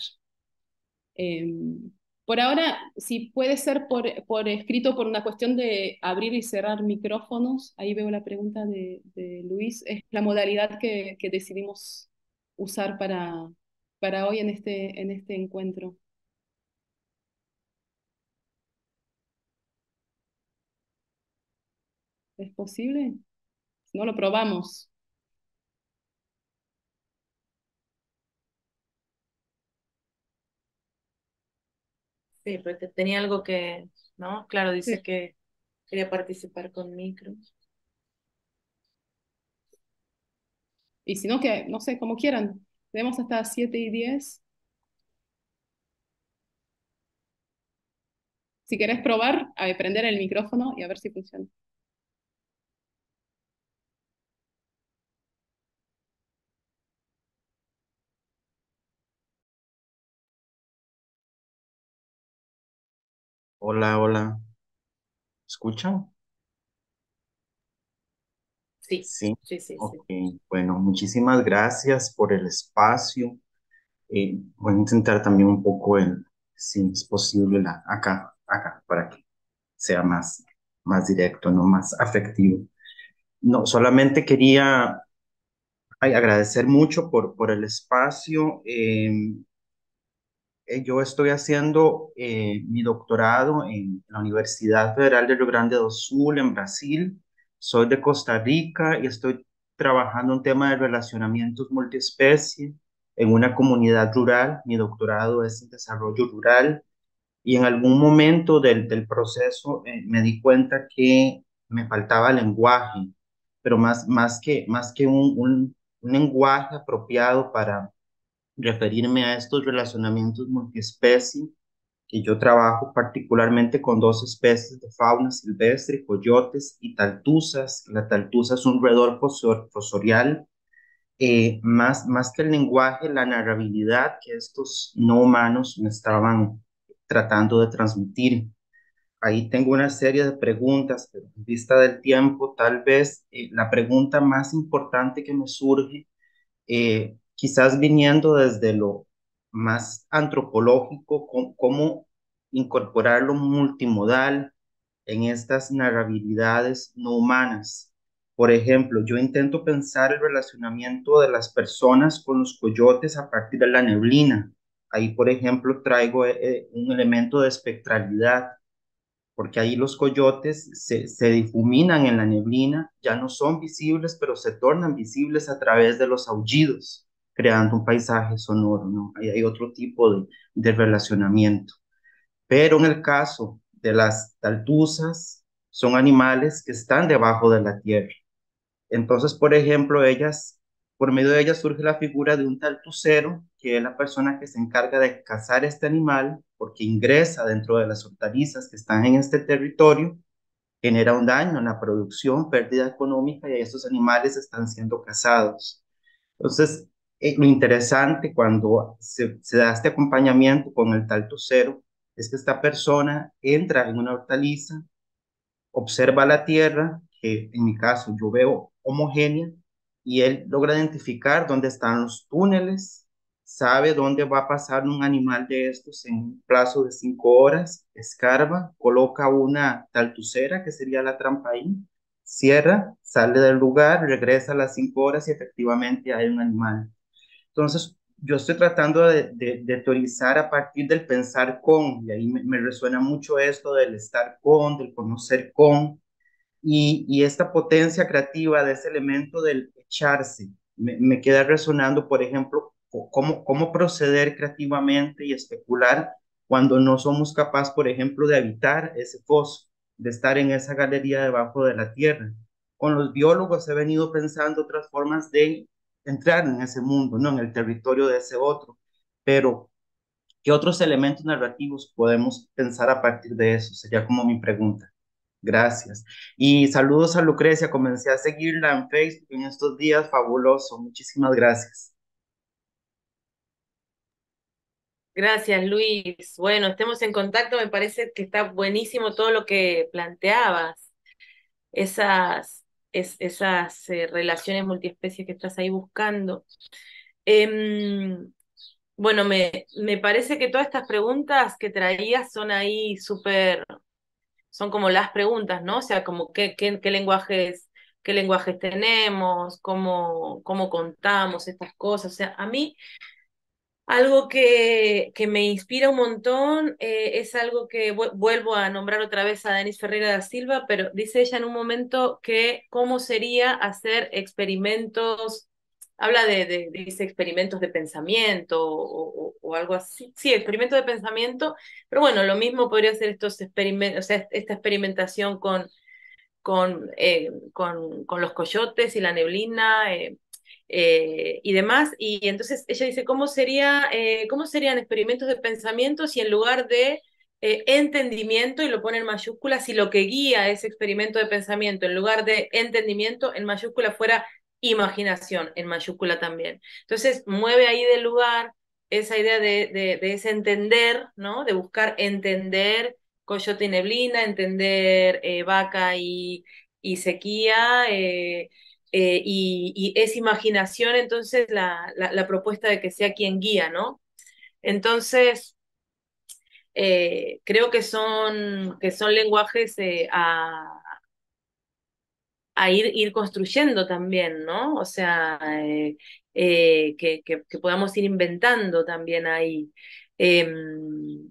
Em, por ahora, si puede ser por, escrito por una cuestión de abrir y cerrar micrófonos, ahí veo la pregunta de, Luis, es la modalidad que, decidimos usar para, para hoy en este, en este encuentro. ¿Es posible? no, lo probamos. Sí, este, pues, tenía algo que, ¿no? Claro, dice que quería participar con micro. Y si no, que, no sé, como quieran. Tenemos hasta 7 y 10. Si querés probar, a prender el micrófono y a ver si funciona. Hola, hola. ¿Escuchan? Sí, Sí. sí, sí, Ok, bueno, muchísimas gracias por el espacio. Eh, voy a intentar también un poco si es posible, la, acá, acá, para que sea más, más directo, no más afectivo. No, solamente quería agradecer mucho por, por el espacio. eh, eh, yo estoy haciendo eh, mi doctorado en la Universidad Federal de Rio Grande do Sul, en Brasil. Soy de Costa Rica y estoy trabajando un tema de relacionamientos multiespecie en una comunidad rural. Mi doctorado es en desarrollo rural y en algún momento del, del proceso eh, me di cuenta que me faltaba lenguaje, pero más, más que, más que un, un, un lenguaje apropiado para referirme a estos relacionamientos multiespecie, que yo trabajo particularmente con dos especies de fauna silvestre, coyotes y taltuzas. La taltuza es un roedor posorial eh, más, más que el lenguaje, la narrabilidad que estos no humanos me estaban tratando de transmitir. Ahí tengo una serie de preguntas, pero en vista del tiempo, tal vez eh, la pregunta más importante que me surge eh, quizás viniendo desde lo más antropológico, cómo, incorporar lo multimodal en estas narrabilidades no humanas. Por ejemplo, yo intento pensar el relacionamiento de las personas con los coyotes a partir de la neblina. Ahí, por ejemplo, traigo eh, eh, un elemento de espectralidad, porque ahí los coyotes se difuminan en la neblina, ya no son visibles, pero se tornan visibles a través de los aullidos creando un paisaje sonoro, ¿no? hay otro tipo de, relacionamiento. Pero en el caso de las taltuzas, son animales que están debajo de la tierra. Entonces, por ejemplo, ellas, por medio de ellas surge la figura de un taltucero, que es la persona que se encarga de cazar este animal, porque ingresa dentro de las hortalizas que están en este territorio, genera un daño en la producción, pérdida económica, y estos animales están siendo cazados. Entonces, eh, lo interesante cuando se, da este acompañamiento con el talto cero es que esta persona entra en una hortaliza, observa la tierra, que en mi caso yo veo homogénea, y él logra identificar dónde están los túneles, sabe dónde va a pasar un animal de estos en un plazo de cinco horas, escarba, coloca una taltucera, que sería la trampa ahí, cierra, sale del lugar, regresa a las cinco horas y efectivamente hay un animal. Entonces, yo estoy tratando de, teorizar a partir del pensar con, y ahí me, resuena mucho esto del estar con, del conocer con, y, esta potencia creativa de ese elemento del echarse. Me, queda resonando, por ejemplo, cómo, cómo proceder creativamente y especular cuando no somos capaces, por ejemplo, de habitar ese foso, de estar en esa galería debajo de la tierra. Con los biólogos he venido pensando otras formas de entrar en ese mundo, ¿no? En el territorio de ese otro. Pero, ¿qué otros elementos narrativos podemos pensar a partir de eso? Sería como mi pregunta. Gracias. Y saludos a Lucrecia. Comencé a seguirla en Facebook en estos días. Fabuloso. Muchísimas gracias. Gracias, Luis. Bueno, estemos en contacto. Me parece que está buenísimo todo lo que planteabas. Esas es, esas eh, relaciones multiespecies que estás ahí buscando. Em, bueno, me, me parece que todas estas preguntas que traías son ahí súper, son como las preguntas, ¿no? O sea, como qué, qué, qué lenguajes, qué lenguajes tenemos, cómo, cómo contamos estas cosas. O sea, a mí algo que, que, me inspira un montón eh, es algo que vuelvo a nombrar otra vez a Denise Ferreira da Silva, pero dice ella en un momento que cómo sería hacer experimentos, habla de, dice experimentos de pensamiento o, o, algo así, sí, experimentos de pensamiento, pero bueno, lo mismo podría ser estos experimentos, esta experimentación con, eh, con, con, los coyotes y la neblina. Eh, eh, y demás. Y entonces ella dice, ¿cómo, sería, eh, ¿cómo serían experimentos de pensamiento si en lugar de eh, entendimiento, y lo pone en mayúsculas, si lo que guía ese experimento de pensamiento en lugar de entendimiento en mayúscula fuera imaginación en mayúscula también? Entonces mueve ahí del lugar esa idea de, ese entender, ¿no? De buscar entender coyote y neblina, entender vaca y, sequía, eh, y, es imaginación entonces la, la, propuesta de que sea quien guía, ¿no? Entonces, eh, creo que son, que son lenguajes eh, a, ir, ir, construyendo también, ¿no? O sea, que, podamos ir inventando también ahí. Em,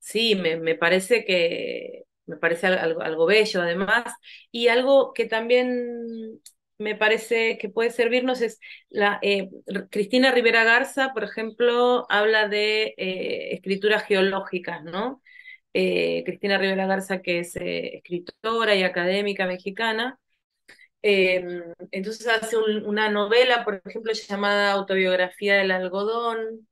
sí, me parece que, me parece algo, bello además, y algo que también me parece que puede servirnos es la eh, Cristina Rivera Garza, por ejemplo, habla de eh, escrituras geológicas, ¿no? Eh, Cristina Rivera Garza, que es escritora y académica mexicana. entonces hace una novela, por ejemplo, llamada Autobiografía del Algodón,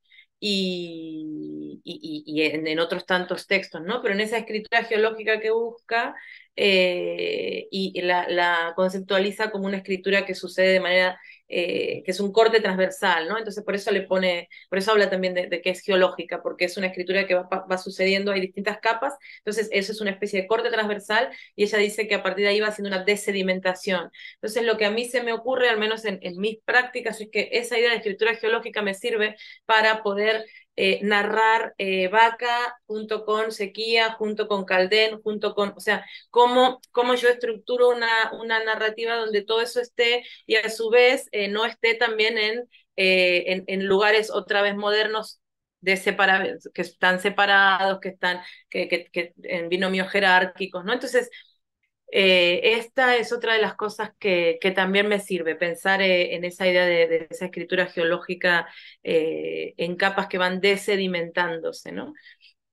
y, en, otros tantos textos, ¿no? Pero en esa escritura geológica que busca eh, y la, conceptualiza como una escritura que sucede de manera eh, que es un corte transversal, ¿no? Entonces por eso le pone, por eso habla también de, que es geológica, porque es una escritura que va, sucediendo, hay distintas capas, entonces eso es una especie de corte transversal y ella dice que a partir de ahí va haciendo una desedimentación. Entonces lo que a mí se me ocurre, al menos en mis prácticas, es que esa idea de escritura geológica me sirve para poder eh, narrar eh, vaca junto con sequía, junto con Caldén, junto con, o sea, cómo, cómo yo estructuro una, una narrativa donde todo eso esté y a su vez eh, no esté también en, en, lugares otra vez modernos de separa que están separados, que están que, que en binomios jerárquicos, ¿no? Entonces, eh, esta es otra de las cosas que, también me sirve, pensar eh, en esa idea de, esa escritura geológica eh, en capas que van desedimentándose, ¿no?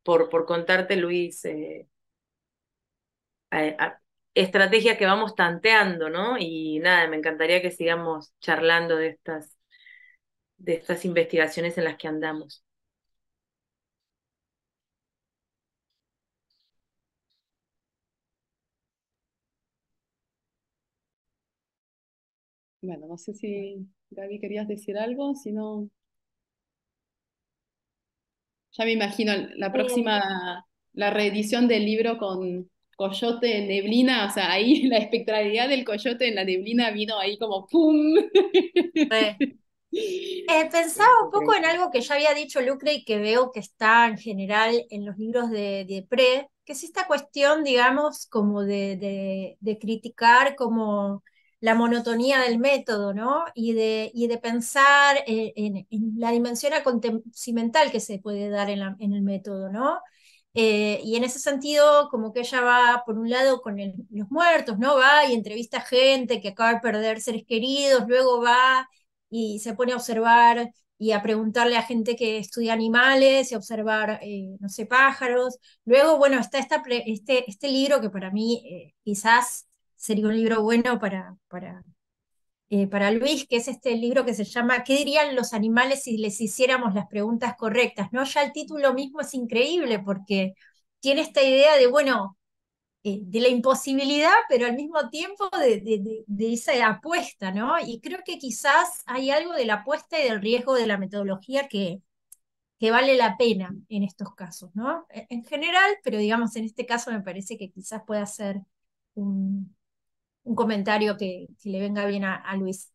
Por, por contarte, Luis, estrategias estrategia que vamos tanteando, ¿no? Y nada, me encantaría que sigamos charlando de estas, de estas investigaciones en las que andamos. Bueno, no sé si Gaby querías decir algo, si no... Ya me imagino la próxima, la reedición del libro con coyote, en neblina, o sea, ahí la espectralidad del coyote en la neblina vino ahí como ¡pum! Eh. Eh, pensaba un poco en algo que ya había dicho Lucre y que veo que está en general en los libros de, de Pre, que es esta cuestión, digamos, como de, de, de criticar como la monotonía del método, ¿no? Y de, y de pensar en, la dimensión acontecimental que se puede dar en, la, en el método, ¿no? Eh, y en ese sentido, como que ella va, por un lado, con los muertos, ¿no? Va y entrevista gente que acaba de perder seres queridos, luego va y se pone a observar y a preguntarle a gente que estudia animales y a observar, eh, no sé, pájaros. Luego, bueno, está esta, este, este libro que para mí eh, quizás sería un libro bueno para, para, eh, para Luis, que es este libro que se llama ¿Qué dirían los animales si les hiciéramos las preguntas correctas? ¿No? Ya el título mismo es increíble porque tiene esta idea de, bueno, eh, de la imposibilidad, pero al mismo tiempo de, esa apuesta, ¿no? Y creo que quizás hay algo de la apuesta y del riesgo de la metodología que, que vale la pena en estos casos, ¿no? E, en general, pero digamos en este caso me parece que quizás pueda ser un, un comentario que, si le venga bien a, Luis.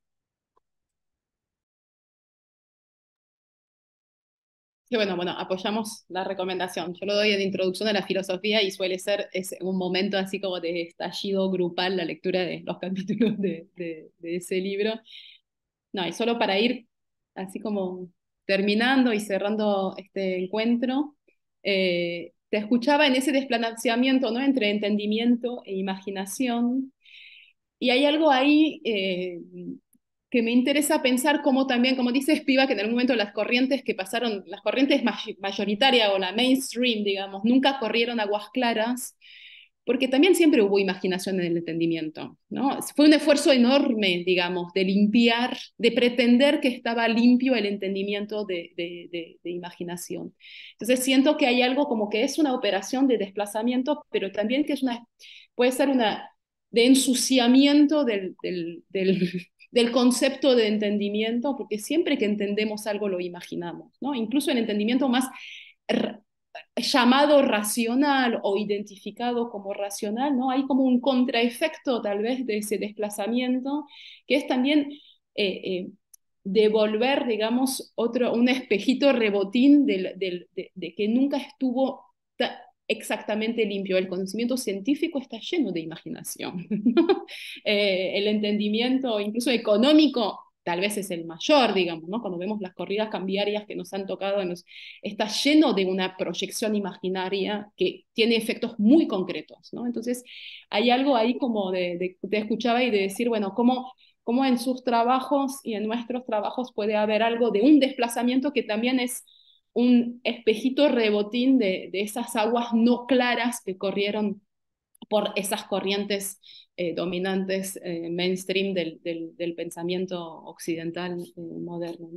Sí, bueno, bueno, apoyamos la recomendación. Yo lo doy en introducción a la filosofía y suele ser un momento así como de estallido grupal la lectura de los capítulos de, ese libro. No, y solo para ir así como terminando y cerrando este encuentro, eh, te escuchaba en ese desplazamiento ¿no? entre entendimiento e imaginación, y hay algo ahí eh, que me interesa pensar como también, como dice Spiva, que en algún momento las corrientes que pasaron, las corrientes mayoritarias o la mainstream, digamos, nunca corrieron aguas claras, porque también siempre hubo imaginación en el entendimiento, ¿no? Fue un esfuerzo enorme, digamos, de limpiar, de pretender que estaba limpio el entendimiento de, de, imaginación. Entonces siento que hay algo como que es una operación de desplazamiento, pero también que es una, puede ser una de ensuciamiento del, concepto de entendimiento, porque siempre que entendemos algo lo imaginamos, ¿no? Incluso en entendimiento más llamado racional o identificado como racional, ¿no? Hay como un contraefecto tal vez de ese desplazamiento, que es también eh, eh, devolver, digamos, otro, un espejito rebotín de, que nunca estuvo exactamente limpio. El conocimiento científico está lleno de imaginación. Eh, el entendimiento, incluso económico, tal vez es el mayor, digamos, ¿no? Cuando vemos las corridas cambiarias que nos han tocado, está lleno de una proyección imaginaria que tiene efectos muy concretos, Entonces, hay algo ahí como de, te escuchaba y de decir, bueno, ¿cómo, ¿cómo en sus trabajos y en nuestros trabajos puede haber algo de un desplazamiento que también es un espejito rebotín de, de esas aguas no claras que corrieron por esas corrientes eh, dominantes eh, mainstream del, del, pensamiento occidental eh, moderno.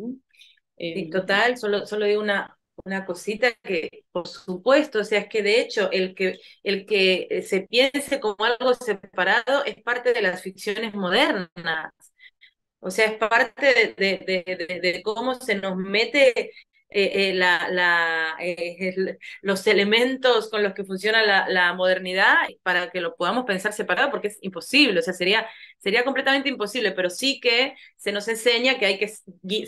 En em, total, solo, solo digo una, una cosita que, por supuesto, o sea, es que de hecho el que, el que se piense como algo separado es parte de las ficciones modernas. O sea, es parte de cómo se nos mete eh, eh, la, la, eh, los elementos con los que funciona la, modernidad para que lo podamos pensar separado, porque es imposible, o sea, sería, sería completamente imposible, pero sí que se nos enseña que hay que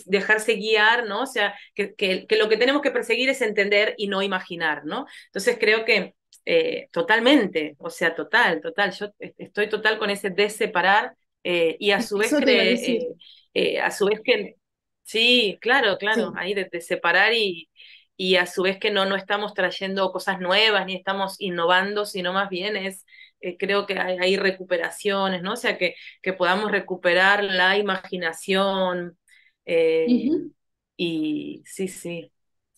dejarse guiar, ¿no? O sea, que, que, lo que tenemos que perseguir es entender y no imaginar, ¿no? Entonces creo que totalmente, o sea, total, total, yo estoy total con ese de separar y a e, su vez a su vez que Sí, claro, claro, ahí de, separar y, y, a su vez que no, no estamos trayendo cosas nuevas ni estamos innovando, sino más bien es, eh, creo que hay, recuperaciones, ¿no? O sea, que, que podamos recuperar la imaginación. Eh, y sí, sí.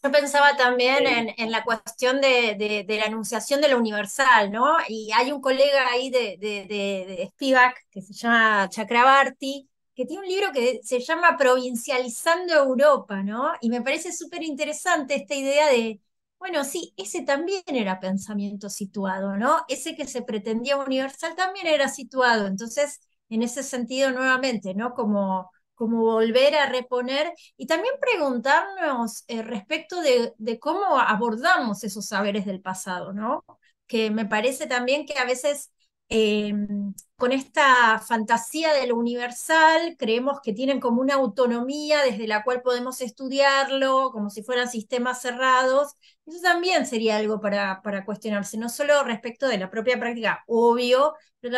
Yo pensaba también eh. en, en la cuestión de, la anunciación de lo universal, ¿no? Y hay un colega ahí de, de, Spivak que se llama Chakrabarti, que tiene un libro que se llama Provincializando Europa, ¿no? Y me parece súper interesante esta idea de, bueno, sí, ese también era pensamiento situado, ¿no? Ese que se pretendía universal también era situado. Entonces, en ese sentido, nuevamente, ¿no? Como, como volver a reponer y también preguntarnos eh, respecto de, de cómo abordamos esos saberes del pasado, ¿no? Que me parece también que a veces Em, con esta fantasía de lo universal, creemos que tienen como una autonomía desde la cual podemos estudiarlo, como si fueran sistemas cerrados. Eso también sería algo para, cuestionarse, no solo respecto de la propia práctica, obvio, pero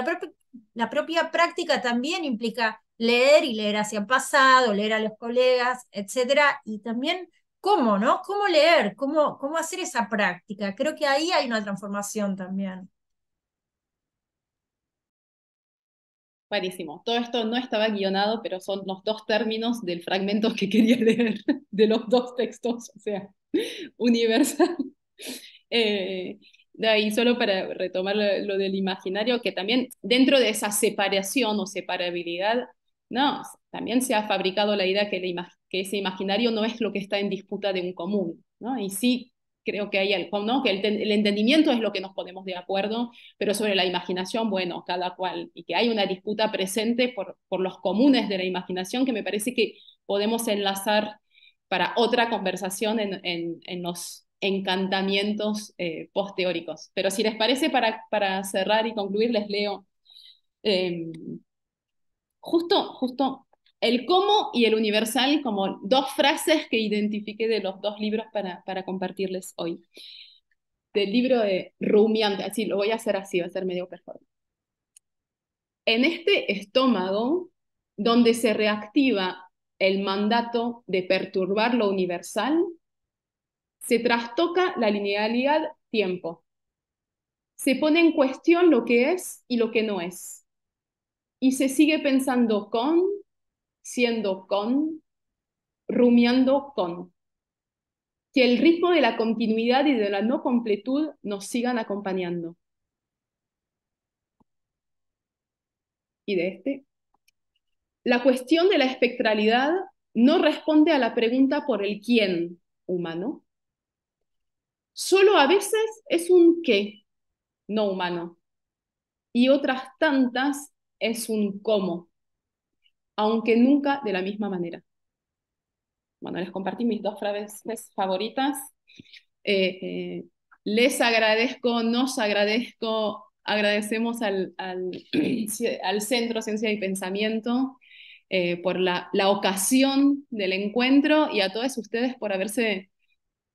la, propia práctica también implica leer y leer hacia el pasado, leer a los colegas, etcétera, y también cómo, ¿no? Cómo leer, cómo hacer esa práctica. Creo que ahí hay una transformación también. Clarísimo. Todo esto no estaba guionado, pero son los dos términos del fragmento que quería leer, de los dos textos, o sea, universal. Y eh, de ahí, solo para retomar lo, del imaginario, que también dentro de esa separación o separabilidad, no, también se ha fabricado la idea que, que ese imaginario no es lo que está en disputa de un común, ¿no? Y sí creo que hay el, ¿no? que el, entendimiento es lo que nos ponemos de acuerdo, pero sobre la imaginación, bueno, cada cual, y que hay una disputa presente por, por los comunes de la imaginación que me parece que podemos enlazar para otra conversación en, en, los encantamientos eh, post-teóricos. Pero si les parece, para, para cerrar y concluir, les leo. Eh, justo, justo el cómo y el universal como dos frases que identifiqué de los dos libros para, para compartirles hoy. Del libro de Rumiante, así lo voy a hacer así, va a ser medio performance. En este estómago, donde se reactiva el mandato de perturbar lo universal, se trastoca la linealidad tiempo. Se pone en cuestión lo que es y lo que no es. Y se sigue pensando con siendo con, rumiando con. Que el ritmo de la continuidad y de la no completud nos sigan acompañando. Y de este. La cuestión de la espectralidad no responde a la pregunta por el quién humano. Solo a veces es un qué no humano y otras tantas es un cómo aunque nunca de la misma manera. Bueno, les compartí mis dos frases favoritas. Eh, eh, les agradezco, nos agradezco, agradecemos al, al, Centro Ciencia y Pensamiento eh, por la, ocasión del encuentro y a todos ustedes por haberse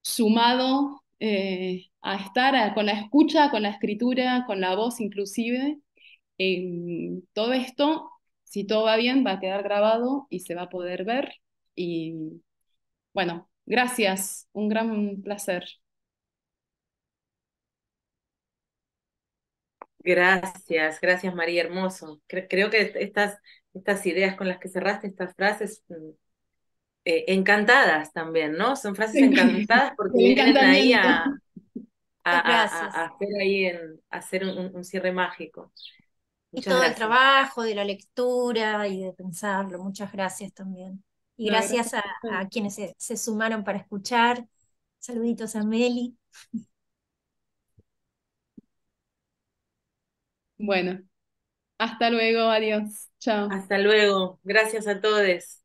sumado a estar con la escucha, con la escritura, con la voz inclusive. en em, todo esto si todo va bien, va a quedar grabado y se va a poder ver. Y bueno, gracias, un gran placer. Gracias, gracias María Hermoso. creo que estas, estas ideas con las que cerraste, estas frases mm, eh, encantadas también, ¿no? Son frases encantadas porque vienen ahí a, hacer, ahí en, hacer un, un cierre mágico y todo el trabajo de la lectura y de pensarlo. Muchas gracias también. Y gracias, A, quienes se, se, sumaron para escuchar. Saluditos a Meli. Bueno, hasta luego, adiós. Chao. Hasta luego. Gracias a todos.